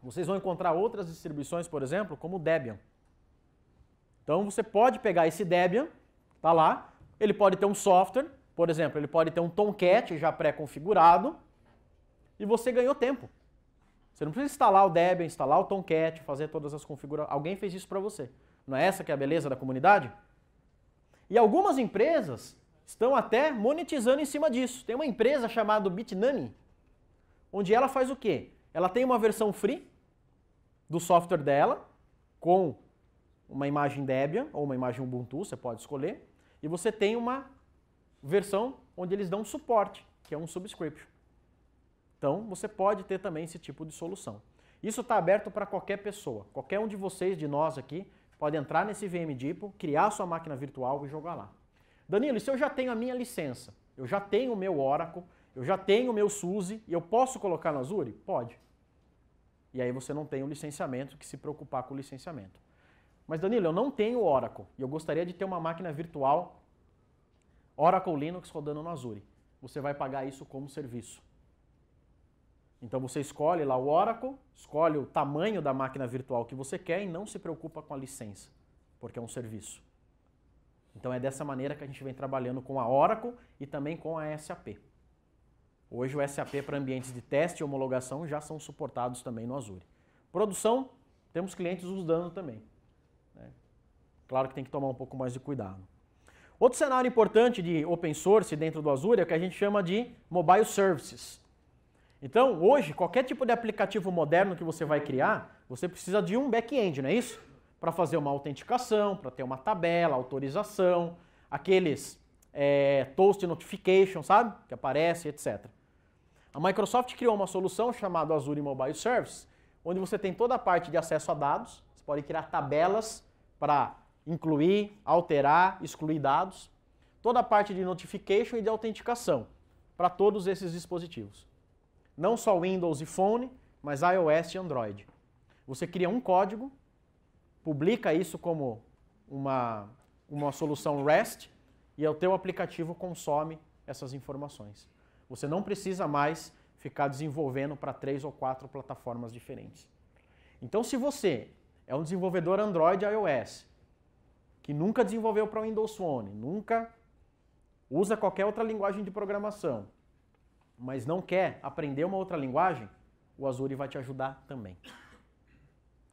vocês vão encontrar outras distribuições, por exemplo, como o Debian. Então, você pode pegar esse Debian, tá lá, ele pode ter um software por exemplo, ele pode ter um Tomcat já pré-configurado e você ganhou tempo. Você não precisa instalar o Debian, instalar o Tomcat, fazer todas as configurações. Alguém fez isso para você. Não é essa que é a beleza da comunidade? E algumas empresas estão até monetizando em cima disso. Tem uma empresa chamada Bitnami, onde ela faz o quê? Ela tem uma versão free do software dela, com uma imagem Debian ou uma imagem Ubuntu, você pode escolher, e você tem uma versão onde eles dão suporte, que é um subscription. Então, você pode ter também esse tipo de solução. Isso está aberto para qualquer pessoa. Qualquer um de vocês, de nós aqui, pode entrar nesse VM Depot, criar sua máquina virtual e jogar lá. Danilo, e se eu já tenho a minha licença? Eu já tenho o meu Oracle, eu já tenho o meu SUSE e eu posso colocar no Azure? Pode. E aí você não tem o licenciamento, que se preocupar com o licenciamento. Mas Danilo, eu não tenho Oracle e eu gostaria de ter uma máquina virtual Oracle Linux rodando no Azure. Você vai pagar isso como serviço. Então você escolhe lá o Oracle, escolhe o tamanho da máquina virtual que você quer e não se preocupa com a licença, porque é um serviço. Então é dessa maneira que a gente vem trabalhando com a Oracle e também com a SAP. Hoje o SAP para ambientes de teste e homologação já são suportados também no Azure. Produção, temos clientes usando também. Né? Claro que tem que tomar um pouco mais de cuidado. Outro cenário importante de open source dentro do Azure é o que a gente chama de mobile services. Então, hoje, qualquer tipo de aplicativo moderno que você vai criar, você precisa de um back-end, não é isso? Para fazer uma autenticação, para ter uma tabela, autorização, aqueles é, toast notification, sabe? Que aparece, etc. A Microsoft criou uma solução chamada Azure Mobile Service, onde você tem toda a parte de acesso a dados, você pode criar tabelas para incluir, alterar, excluir dados, toda a parte de notification e de autenticação para todos esses dispositivos. Não só Windows e Phone, mas iOS e Android. Você cria um código, publica isso como uma, uma solução REST e é o teu aplicativo consome essas informações. Você não precisa mais ficar desenvolvendo para três ou quatro plataformas diferentes. Então, se você é um desenvolvedor Android e iOS que nunca desenvolveu para o Windows Phone, nunca usa qualquer outra linguagem de programação, mas não quer aprender uma outra linguagem, o Azure vai te ajudar também.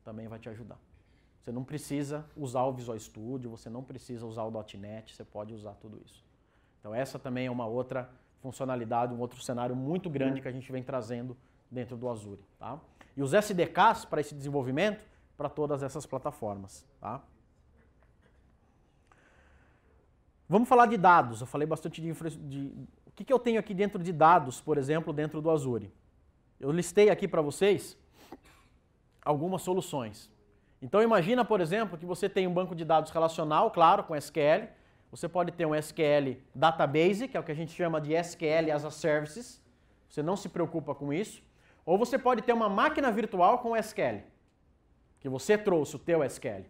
Também vai te ajudar. Você não precisa usar o Visual Studio, você não precisa usar o .NET, você pode usar tudo isso. Então essa também é uma outra funcionalidade, um outro cenário muito grande que a gente vem trazendo dentro do Azure. Tá? E os SDKs para esse desenvolvimento, para todas essas plataformas. Tá? Vamos falar de dados. Eu falei bastante de, infra... de... o que, que eu tenho aqui dentro de dados, por exemplo, dentro do Azure. Eu listei aqui para vocês algumas soluções. Então imagina, por exemplo, que você tem um banco de dados relacional, claro, com SQL. Você pode ter um SQL Database, que é o que a gente chama de SQL as a Services. Você não se preocupa com isso. Ou você pode ter uma máquina virtual com SQL, que você trouxe o teu SQL.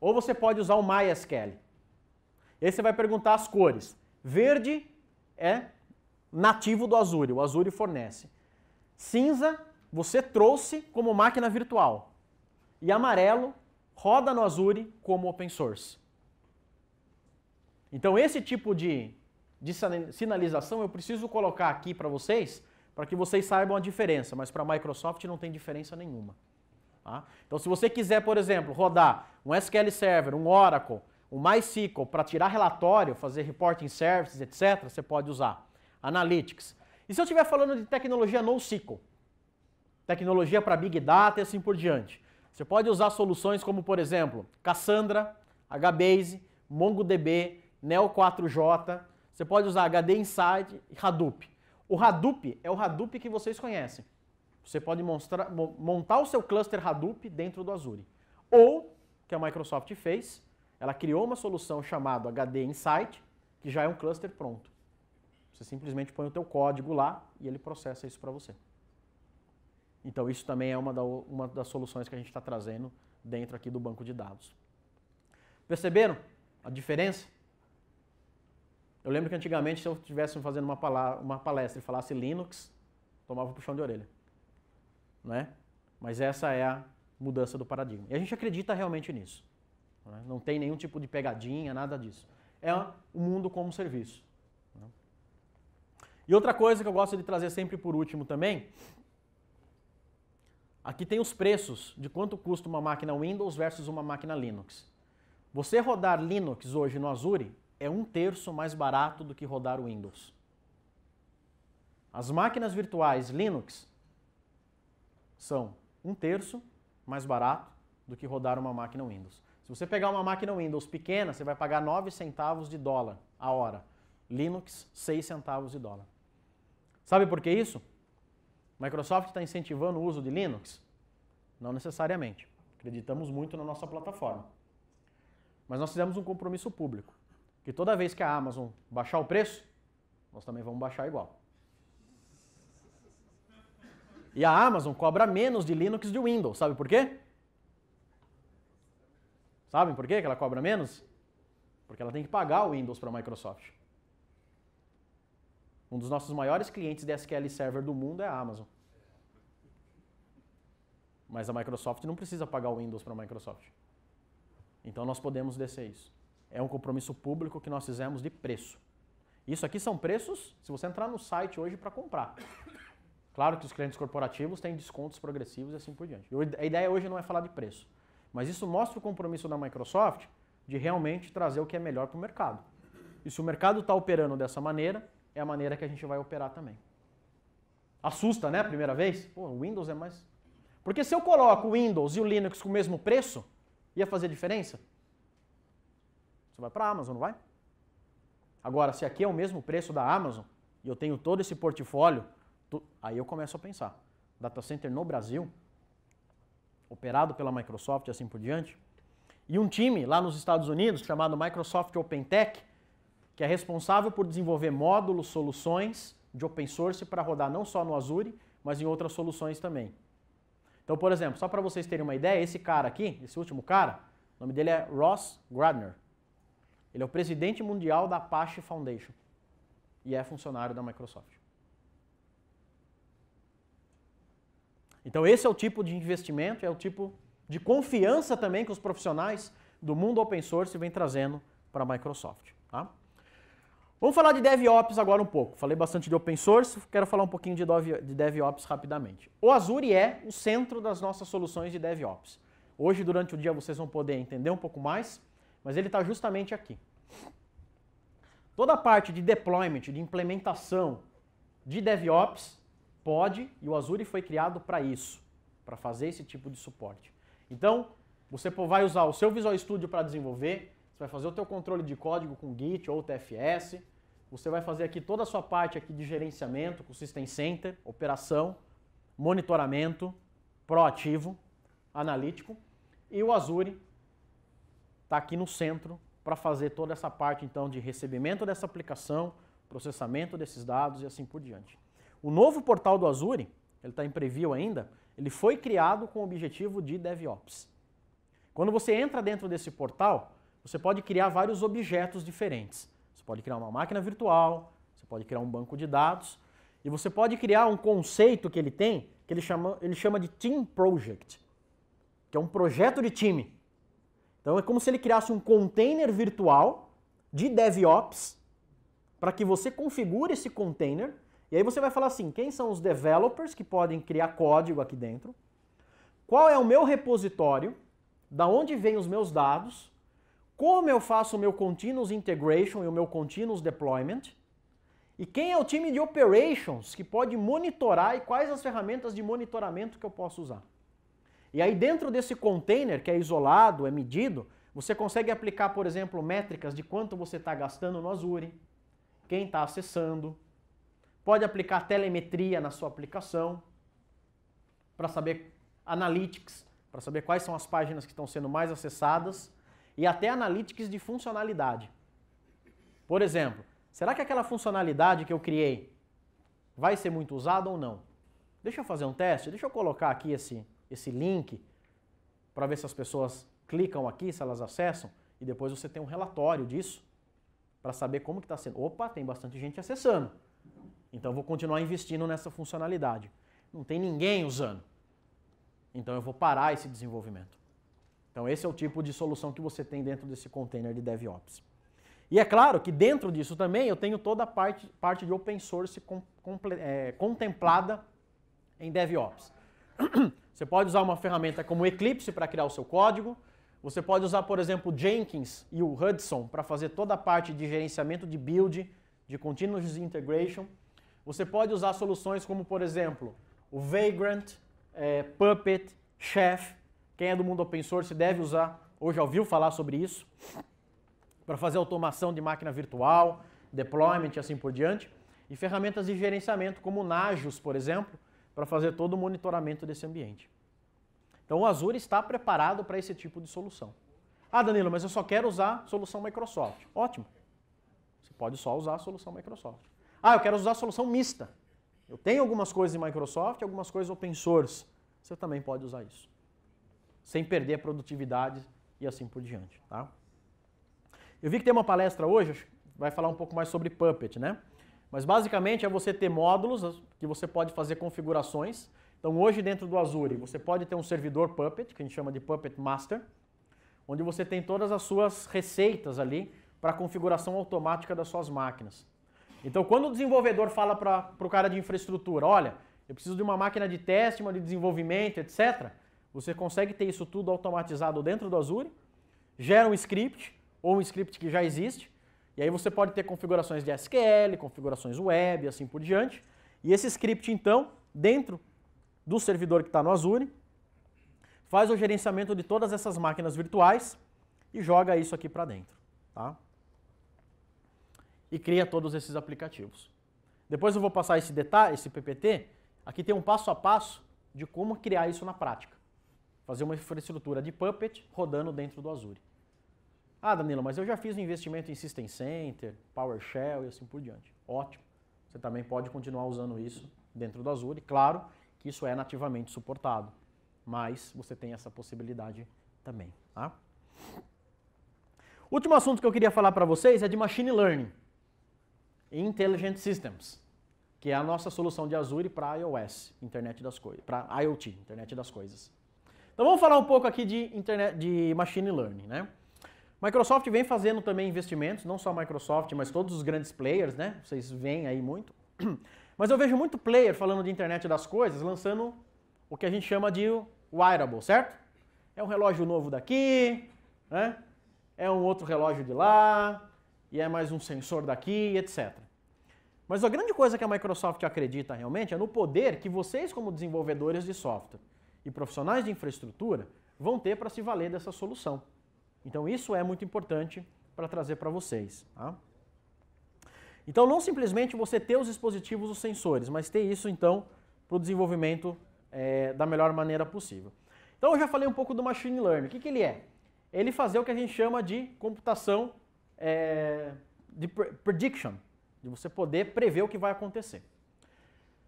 Ou você pode usar o MySQL. Esse vai perguntar as cores. Verde é nativo do Azure, o Azure fornece. Cinza, você trouxe como máquina virtual. E amarelo, roda no Azure como open source. Então, esse tipo de, de sinalização eu preciso colocar aqui para vocês, para que vocês saibam a diferença, mas para a Microsoft não tem diferença nenhuma. Tá? Então, se você quiser, por exemplo, rodar um SQL Server, um Oracle, o MySQL para tirar relatório, fazer reporting services, etc., você pode usar. Analytics. E se eu estiver falando de tecnologia NoSQL? Tecnologia para Big Data e assim por diante. Você pode usar soluções como, por exemplo, Cassandra, HBase, MongoDB, Neo4j. Você pode usar HD Inside e Hadoop. O Hadoop é o Hadoop que vocês conhecem. Você pode mostrar, montar o seu cluster Hadoop dentro do Azure. Ou, que a Microsoft fez, ela criou uma solução chamada HD Insight, que já é um cluster pronto. Você simplesmente põe o teu código lá e ele processa isso para você. Então isso também é uma, da, uma das soluções que a gente está trazendo dentro aqui do banco de dados. Perceberam a diferença? Eu lembro que antigamente, se eu estivesse fazendo uma, uma palestra e falasse Linux, tomava puxão de orelha. Né? Mas essa é a mudança do paradigma. E a gente acredita realmente nisso. Né? Não tem nenhum tipo de pegadinha, nada disso. É o mundo como serviço. Né? E outra coisa que eu gosto de trazer sempre por último também, aqui tem os preços de quanto custa uma máquina Windows versus uma máquina Linux. Você rodar Linux hoje no Azure é um terço mais barato do que rodar Windows. As máquinas virtuais Linux são um terço mais barato do que rodar uma máquina Windows. Se você pegar uma máquina Windows pequena, você vai pagar 9 centavos de dólar a hora. Linux, 6 centavos de dólar. Sabe por que isso? Microsoft está incentivando o uso de Linux? Não necessariamente. Acreditamos muito na nossa plataforma. Mas nós fizemos um compromisso público, que toda vez que a Amazon baixar o preço, nós também vamos baixar igual. E a Amazon cobra menos de Linux de Windows, sabe por quê? Sabem por quê que ela cobra menos? Porque ela tem que pagar o Windows para a Microsoft. Um dos nossos maiores clientes de SQL Server do mundo é a Amazon. Mas a Microsoft não precisa pagar o Windows para a Microsoft. Então nós podemos descer isso. É um compromisso público que nós fizemos de preço. Isso aqui são preços se você entrar no site hoje para comprar. Claro que os clientes corporativos têm descontos progressivos e assim por diante. A ideia hoje não é falar de preço. Mas isso mostra o compromisso da Microsoft de realmente trazer o que é melhor para o mercado. E se o mercado está operando dessa maneira, é a maneira que a gente vai operar também. Assusta, né? primeira vez? Pô, o Windows é mais. Porque se eu coloco o Windows e o Linux com o mesmo preço, ia fazer diferença? Você vai para a Amazon, não vai? Agora, se aqui é o mesmo preço da Amazon e eu tenho todo esse portfólio, tu... aí eu começo a pensar. Data center no Brasil operado pela Microsoft e assim por diante. E um time lá nos Estados Unidos chamado Microsoft Open Tech, que é responsável por desenvolver módulos, soluções de open source para rodar não só no Azure, mas em outras soluções também. Então, por exemplo, só para vocês terem uma ideia, esse cara aqui, esse último cara, o nome dele é Ross Gradner. Ele é o presidente mundial da Apache Foundation e é funcionário da Microsoft. Então, esse é o tipo de investimento, é o tipo de confiança também que os profissionais do mundo open source vem trazendo para a Microsoft. Tá? Vamos falar de DevOps agora um pouco. Falei bastante de open source, quero falar um pouquinho de DevOps rapidamente. O Azure é o centro das nossas soluções de DevOps. Hoje, durante o dia, vocês vão poder entender um pouco mais, mas ele está justamente aqui. Toda a parte de deployment, de implementação de DevOps, Pode, e o Azure foi criado para isso, para fazer esse tipo de suporte. Então, você vai usar o seu Visual Studio para desenvolver, você vai fazer o teu controle de código com Git ou TFS, você vai fazer aqui toda a sua parte aqui de gerenciamento com System Center, operação, monitoramento, proativo, analítico, e o Azure está aqui no centro para fazer toda essa parte então de recebimento dessa aplicação, processamento desses dados e assim por diante. O novo portal do Azure, ele está em preview ainda, ele foi criado com o objetivo de DevOps. Quando você entra dentro desse portal, você pode criar vários objetos diferentes. Você pode criar uma máquina virtual, você pode criar um banco de dados, e você pode criar um conceito que ele tem, que ele chama, ele chama de Team Project, que é um projeto de time. Então é como se ele criasse um container virtual de DevOps para que você configure esse container e aí você vai falar assim: quem são os developers que podem criar código aqui dentro? Qual é o meu repositório? Da onde vêm os meus dados? Como eu faço o meu continuous integration e o meu continuous deployment? E quem é o time de operations que pode monitorar e quais as ferramentas de monitoramento que eu posso usar? E aí dentro desse container que é isolado, é medido, você consegue aplicar, por exemplo, métricas de quanto você está gastando no Azure, quem está acessando, Pode aplicar telemetria na sua aplicação para saber analytics, para saber quais são as páginas que estão sendo mais acessadas e até analytics de funcionalidade. Por exemplo, será que aquela funcionalidade que eu criei vai ser muito usada ou não? Deixa eu fazer um teste, deixa eu colocar aqui esse, esse link para ver se as pessoas clicam aqui, se elas acessam, e depois você tem um relatório disso para saber como que está sendo. Opa, tem bastante gente acessando. Então eu vou continuar investindo nessa funcionalidade. Não tem ninguém usando. Então eu vou parar esse desenvolvimento. Então esse é o tipo de solução que você tem dentro desse container de DevOps. E é claro que dentro disso também eu tenho toda a parte, parte de open source com, com, é, contemplada em DevOps. Você pode usar uma ferramenta como Eclipse para criar o seu código. Você pode usar, por exemplo, Jenkins e o Hudson para fazer toda a parte de gerenciamento de build, de continuous integration. Você pode usar soluções como, por exemplo, o Vagrant, é, Puppet, Chef. Quem é do mundo open source deve usar, ou já ouviu falar sobre isso, para fazer automação de máquina virtual, deployment e assim por diante. E ferramentas de gerenciamento como o Najus, por exemplo, para fazer todo o monitoramento desse ambiente. Então o Azure está preparado para esse tipo de solução. Ah, Danilo, mas eu só quero usar solução Microsoft. Ótimo. Você pode só usar a solução Microsoft. Ah, eu quero usar a solução mista. Eu tenho algumas coisas em Microsoft, algumas coisas open source. Você também pode usar isso. Sem perder a produtividade e assim por diante, tá? Eu vi que tem uma palestra hoje, vai falar um pouco mais sobre Puppet, né? Mas basicamente é você ter módulos que você pode fazer configurações. Então hoje dentro do Azure você pode ter um servidor Puppet, que a gente chama de Puppet Master, onde você tem todas as suas receitas ali para configuração automática das suas máquinas. Então, quando o desenvolvedor fala para o cara de infraestrutura, olha, eu preciso de uma máquina de teste, uma de desenvolvimento, etc., você consegue ter isso tudo automatizado dentro do Azure, gera um script, ou um script que já existe, e aí você pode ter configurações de SQL, configurações web, assim por diante. E esse script, então, dentro do servidor que está no Azure, faz o gerenciamento de todas essas máquinas virtuais e joga isso aqui para dentro. Tá? e cria todos esses aplicativos. Depois eu vou passar esse detalhe, esse PPT, aqui tem um passo a passo de como criar isso na prática. Fazer uma infraestrutura de Puppet rodando dentro do Azure. Ah, Danilo, mas eu já fiz um investimento em System Center, PowerShell e assim por diante. Ótimo. Você também pode continuar usando isso dentro do Azure. Claro que isso é nativamente suportado, mas você tem essa possibilidade também. Tá? Último assunto que eu queria falar para vocês é de Machine Learning. Intelligent Systems, que é a nossa solução de Azure para iOS, internet das coisas, para IoT, internet das coisas. Então vamos falar um pouco aqui de internet de machine learning, né? Microsoft vem fazendo também investimentos, não só a Microsoft, mas todos os grandes players, né? Vocês veem aí muito. Mas eu vejo muito player falando de internet das coisas, lançando o que a gente chama de wearable, certo? É um relógio novo daqui, né? É um outro relógio de lá, e é mais um sensor daqui, etc. Mas a grande coisa que a Microsoft acredita realmente é no poder que vocês, como desenvolvedores de software e profissionais de infraestrutura, vão ter para se valer dessa solução. Então, isso é muito importante para trazer para vocês. Tá? Então, não simplesmente você ter os dispositivos, os sensores, mas ter isso, então, para o desenvolvimento é, da melhor maneira possível. Então, eu já falei um pouco do Machine Learning. O que, que ele é? Ele fazer o que a gente chama de computação é, de prediction, de você poder prever o que vai acontecer.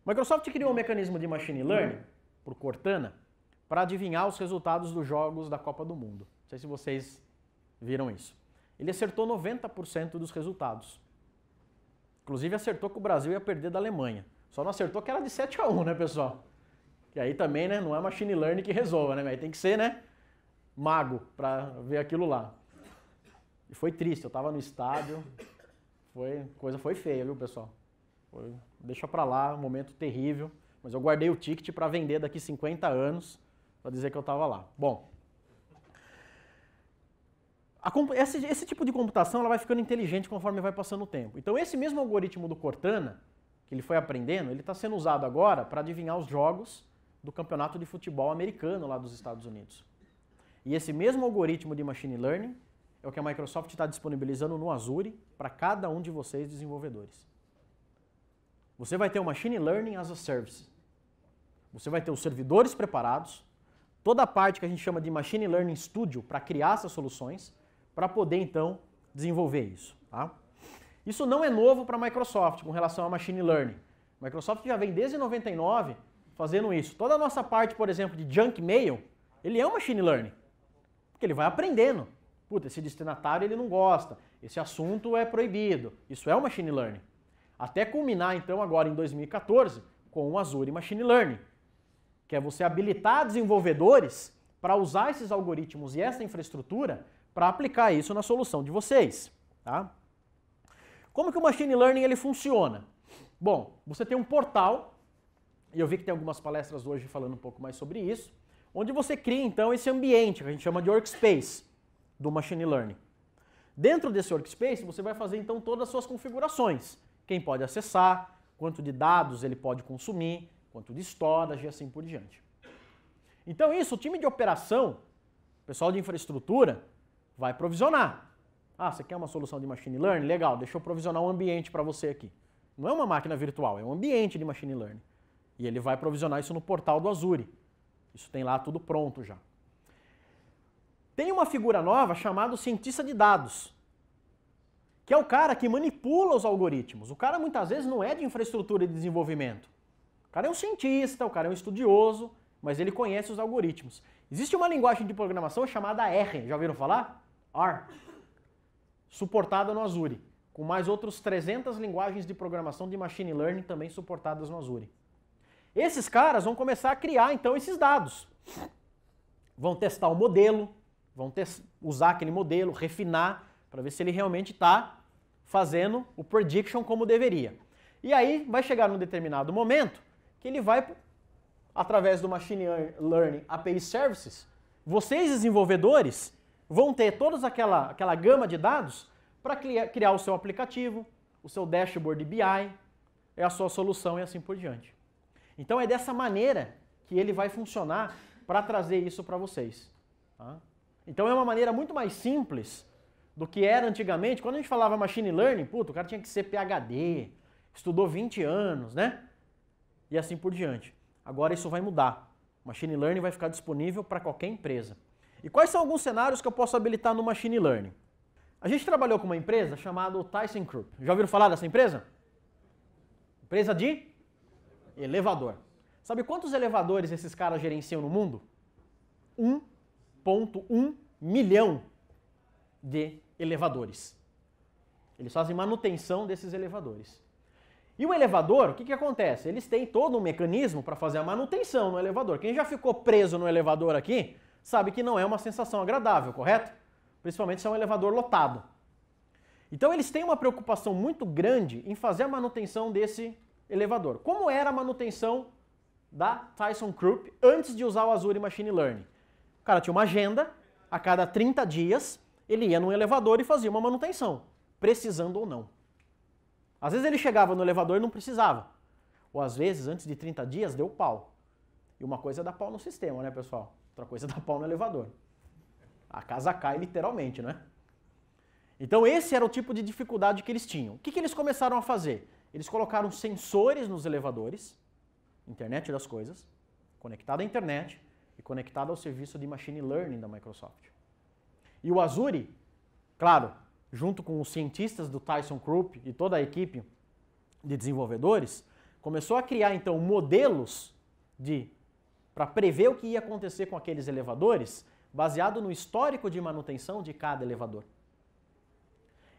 Microsoft criou um mecanismo de machine learning por Cortana para adivinhar os resultados dos jogos da Copa do Mundo. Não sei se vocês viram isso. Ele acertou 90% dos resultados. Inclusive acertou que o Brasil ia perder da Alemanha. Só não acertou que era de 7 a 1, né, pessoal? E aí também, né, não é machine learning que resolva, né? Aí tem que ser, né, mago para ver aquilo lá. E foi triste, eu tava no estádio. Foi, coisa foi feia, viu, pessoal? Foi, deixa pra lá, um momento terrível. Mas eu guardei o ticket para vender daqui 50 anos, para dizer que eu tava lá. Bom, esse, esse, tipo de computação ela vai ficando inteligente conforme vai passando o tempo. Então, esse mesmo algoritmo do Cortana, que ele foi aprendendo, ele está sendo usado agora para adivinhar os jogos do campeonato de futebol americano lá dos Estados Unidos. E esse mesmo algoritmo de machine learning é o que a Microsoft está disponibilizando no Azure para cada um de vocês desenvolvedores. Você vai ter o Machine Learning as a Service. Você vai ter os servidores preparados, toda a parte que a gente chama de Machine Learning Studio para criar essas soluções, para poder então desenvolver isso. Tá? Isso não é novo para a Microsoft com relação a Machine Learning. A Microsoft já vem desde 99 fazendo isso. Toda a nossa parte, por exemplo, de junk mail, ele é um machine learning. Porque ele vai aprendendo. Puta, esse destinatário ele não gosta, esse assunto é proibido. Isso é o machine learning. Até culminar, então, agora em 2014, com o Azure Machine Learning, que é você habilitar desenvolvedores para usar esses algoritmos e essa infraestrutura para aplicar isso na solução de vocês. Tá? Como que o Machine Learning ele funciona? Bom, você tem um portal, e eu vi que tem algumas palestras hoje falando um pouco mais sobre isso, onde você cria, então, esse ambiente que a gente chama de workspace do machine learning. Dentro desse workspace, você vai fazer então todas as suas configurações. Quem pode acessar, quanto de dados ele pode consumir, quanto de storage e assim por diante. Então isso, o time de operação, o pessoal de infraestrutura, vai provisionar. Ah, você quer uma solução de machine learning? Legal, deixa eu provisionar um ambiente para você aqui. Não é uma máquina virtual, é um ambiente de machine learning. E ele vai provisionar isso no portal do Azure. Isso tem lá tudo pronto já. Tem uma figura nova chamada cientista de dados, que é o cara que manipula os algoritmos. O cara muitas vezes não é de infraestrutura e de desenvolvimento. O cara é um cientista, o cara é um estudioso, mas ele conhece os algoritmos. Existe uma linguagem de programação chamada R, já ouviram falar? R. Suportada no Azure, com mais outros 300 linguagens de programação de machine learning também suportadas no Azure. Esses caras vão começar a criar então esses dados. Vão testar o modelo, vão ter usar aquele modelo, refinar, para ver se ele realmente está fazendo o prediction como deveria. E aí vai chegar num determinado momento que ele vai, através do Machine Learning API Services, vocês desenvolvedores vão ter toda aquela, aquela gama de dados para criar, criar o seu aplicativo, o seu dashboard BI, é a sua solução e assim por diante. Então é dessa maneira que ele vai funcionar para trazer isso para vocês. Tá? Então é uma maneira muito mais simples do que era antigamente. Quando a gente falava machine learning, puto, o cara tinha que ser PhD, estudou 20 anos, né? E assim por diante. Agora isso vai mudar. Machine learning vai ficar disponível para qualquer empresa. E quais são alguns cenários que eu posso habilitar no machine learning? A gente trabalhou com uma empresa chamada Tyson Group. Já ouviram falar dessa empresa? Empresa de elevador. Sabe quantos elevadores esses caras gerenciam no mundo? Um 1,1 milhão de elevadores. Eles fazem manutenção desses elevadores. E o elevador, o que, que acontece? Eles têm todo um mecanismo para fazer a manutenção no elevador. Quem já ficou preso no elevador aqui sabe que não é uma sensação agradável, correto? Principalmente se é um elevador lotado. Então eles têm uma preocupação muito grande em fazer a manutenção desse elevador. Como era a manutenção da Tyson Krupp antes de usar o Azure Machine Learning? O cara tinha uma agenda, a cada 30 dias ele ia num elevador e fazia uma manutenção, precisando ou não. Às vezes ele chegava no elevador e não precisava. Ou às vezes, antes de 30 dias, deu pau. E uma coisa é dar pau no sistema, né, pessoal? Outra coisa é dar pau no elevador. A casa cai literalmente, né? Então esse era o tipo de dificuldade que eles tinham. O que, que eles começaram a fazer? Eles colocaram sensores nos elevadores, internet das coisas, conectado à internet, e conectado ao serviço de machine learning da Microsoft. E o Azure, claro, junto com os cientistas do Tyson Group e toda a equipe de desenvolvedores, começou a criar então modelos de para prever o que ia acontecer com aqueles elevadores, baseado no histórico de manutenção de cada elevador.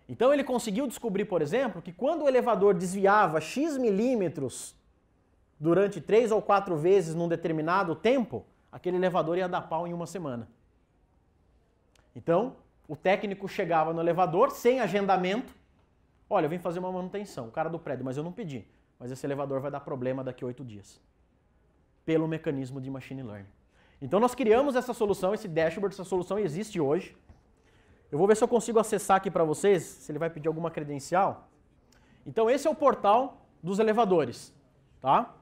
Então ele conseguiu descobrir, por exemplo, que quando o elevador desviava x milímetros durante três ou quatro vezes num determinado tempo, aquele elevador ia dar pau em uma semana. Então, o técnico chegava no elevador sem agendamento. Olha, eu vim fazer uma manutenção, o cara do prédio, mas eu não pedi. Mas esse elevador vai dar problema daqui a oito dias. Pelo mecanismo de machine learning. Então nós criamos essa solução, esse dashboard, essa solução existe hoje. Eu vou ver se eu consigo acessar aqui para vocês, se ele vai pedir alguma credencial. Então esse é o portal dos elevadores, tá?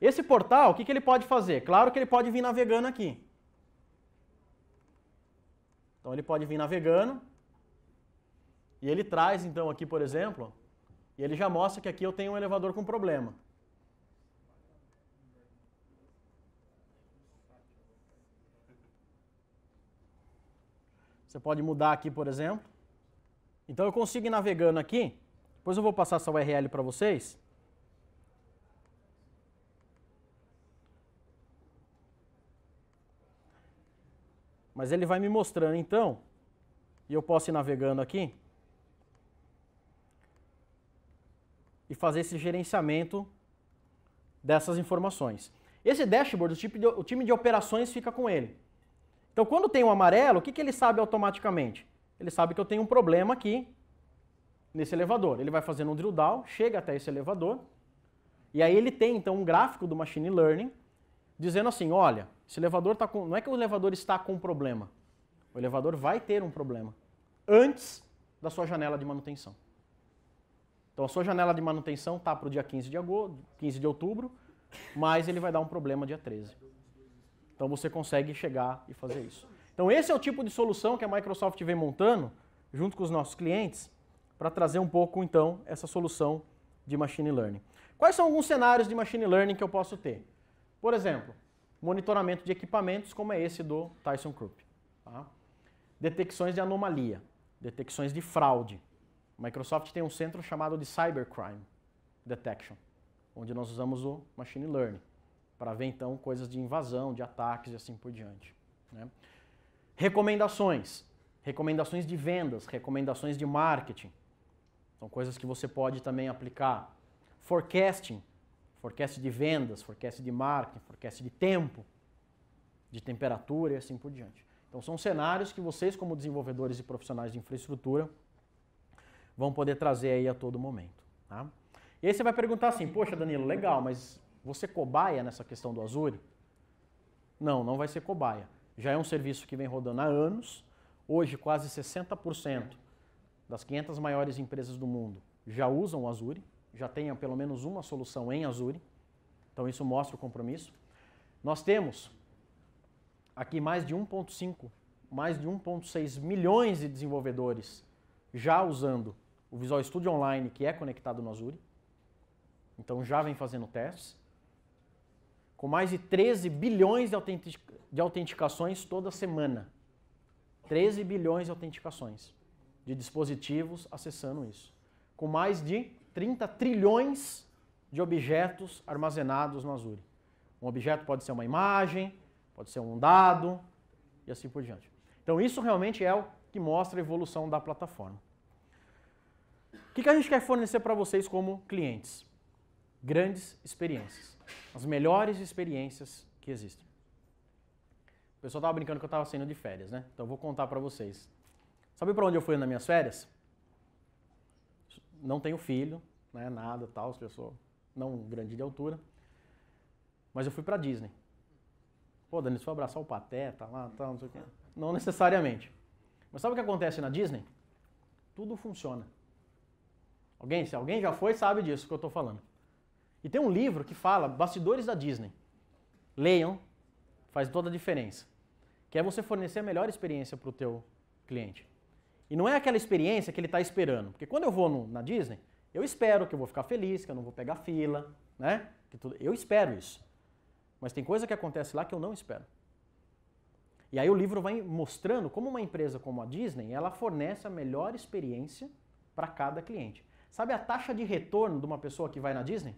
Esse portal, o que, que ele pode fazer? Claro que ele pode vir navegando aqui. Então ele pode vir navegando e ele traz então aqui, por exemplo, e ele já mostra que aqui eu tenho um elevador com problema. Você pode mudar aqui, por exemplo. Então eu consigo ir navegando aqui. Depois eu vou passar essa URL para vocês. Mas ele vai me mostrando então, e eu posso ir navegando aqui e fazer esse gerenciamento dessas informações. Esse dashboard, o tipo time de, operações fica com ele. Então, quando tem o um amarelo, o que, que ele sabe automaticamente? Ele sabe que eu tenho um problema aqui nesse elevador. Ele vai fazendo um drill down, chega até esse elevador, e aí ele tem então um gráfico do machine learning dizendo assim: olha, se o elevador está com, não é que o elevador está com um problema. O elevador vai ter um problema antes da sua janela de manutenção. Então a sua janela de manutenção está para o dia 15 de agosto, 15 de outubro, mas ele vai dar um problema dia 13. Então você consegue chegar e fazer isso. Então esse é o tipo de solução que a Microsoft vem montando junto com os nossos clientes para trazer um pouco então essa solução de machine learning. Quais são alguns cenários de machine learning que eu posso ter? Por exemplo, monitoramento de equipamentos, como é esse do Tyson Krupp. Tá? Detecções de anomalia, detecções de fraude. A Microsoft tem um centro chamado de Cybercrime Detection, onde nós usamos o Machine Learning para ver então coisas de invasão, de ataques e assim por diante. Né? Recomendações, recomendações de vendas, recomendações de marketing, são coisas que você pode também aplicar. Forecasting, forecast de vendas, forecast de marketing, forecast de tempo, de temperatura e assim por diante. Então são cenários que vocês, como desenvolvedores e profissionais de infraestrutura, vão poder trazer aí a todo momento. Tá? E aí você vai perguntar assim, poxa Danilo, legal, mas você é cobaia nessa questão do Azure? Não, não vai ser cobaia. Já é um serviço que vem rodando há anos. Hoje, quase 60% das 500 maiores empresas do mundo já usam o Azure já tenha pelo menos uma solução em Azure. Então isso mostra o compromisso. Nós temos aqui mais de 1.5, mais de 1.6 milhões de desenvolvedores já usando o Visual Studio Online que é conectado no Azure. Então já vem fazendo testes. Com mais de 13 bilhões de, autentic... de autenticações toda semana. 13 bilhões de autenticações de dispositivos acessando isso. Com mais de 30 trilhões de objetos armazenados no Azure. Um objeto pode ser uma imagem, pode ser um dado e assim por diante. Então isso realmente é o que mostra a evolução da plataforma. O que, que a gente quer fornecer para vocês como clientes? Grandes experiências. As melhores experiências que existem. O pessoal estava brincando que eu estava saindo de férias, né? Então eu vou contar para vocês. Sabe para onde eu fui nas minhas férias? Não tenho filho, não é nada, tal, eu sou não grande de altura. Mas eu fui para Disney. Pô, Dani, você abraçar o Pateta tá lá, tal, tá, não sei o quê. Não necessariamente. Mas sabe o que acontece na Disney? Tudo funciona. Alguém, se alguém já foi, sabe disso que eu estou falando. E tem um livro que fala Bastidores da Disney. Leiam, faz toda a diferença. Que é você fornecer a melhor experiência para o teu cliente. E não é aquela experiência que ele está esperando. Porque quando eu vou no, na Disney, eu espero que eu vou ficar feliz, que eu não vou pegar fila, né? Eu espero isso. Mas tem coisa que acontece lá que eu não espero. E aí o livro vai mostrando como uma empresa como a Disney, ela fornece a melhor experiência para cada cliente. Sabe a taxa de retorno de uma pessoa que vai na Disney?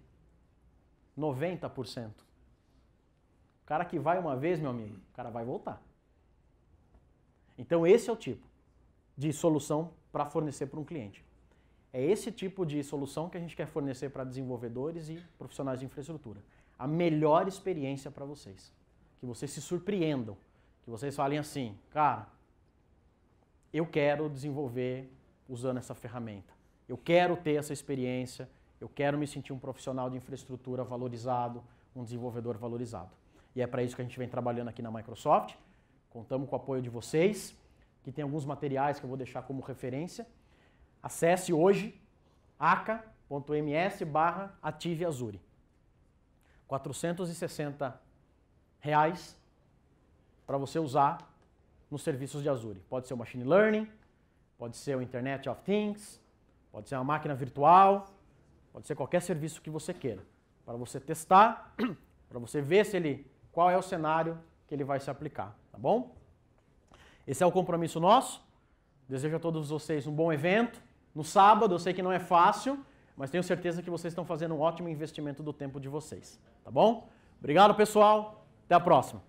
90%. O cara que vai uma vez, meu amigo, o cara vai voltar. Então esse é o tipo de solução para fornecer para um cliente. É esse tipo de solução que a gente quer fornecer para desenvolvedores e profissionais de infraestrutura. A melhor experiência para vocês. Que vocês se surpreendam. Que vocês falem assim, cara, eu quero desenvolver usando essa ferramenta. Eu quero ter essa experiência. Eu quero me sentir um profissional de infraestrutura valorizado, um desenvolvedor valorizado. E é para isso que a gente vem trabalhando aqui na Microsoft. Contamos com o apoio de vocês, que tem alguns materiais que eu vou deixar como referência. Acesse hoje aca.ms barra ative Azure. 460 reais para você usar nos serviços de Azure. Pode ser o Machine Learning, pode ser o Internet of Things, pode ser uma máquina virtual, pode ser qualquer serviço que você queira, para você testar, para você ver se ele qual é o cenário que ele vai se aplicar, tá bom? Esse é o compromisso nosso. Desejo a todos vocês um bom evento no sábado. Eu sei que não é fácil, mas tenho certeza que vocês estão fazendo um ótimo investimento do tempo de vocês. Tá bom? Obrigado, pessoal. Até a próxima.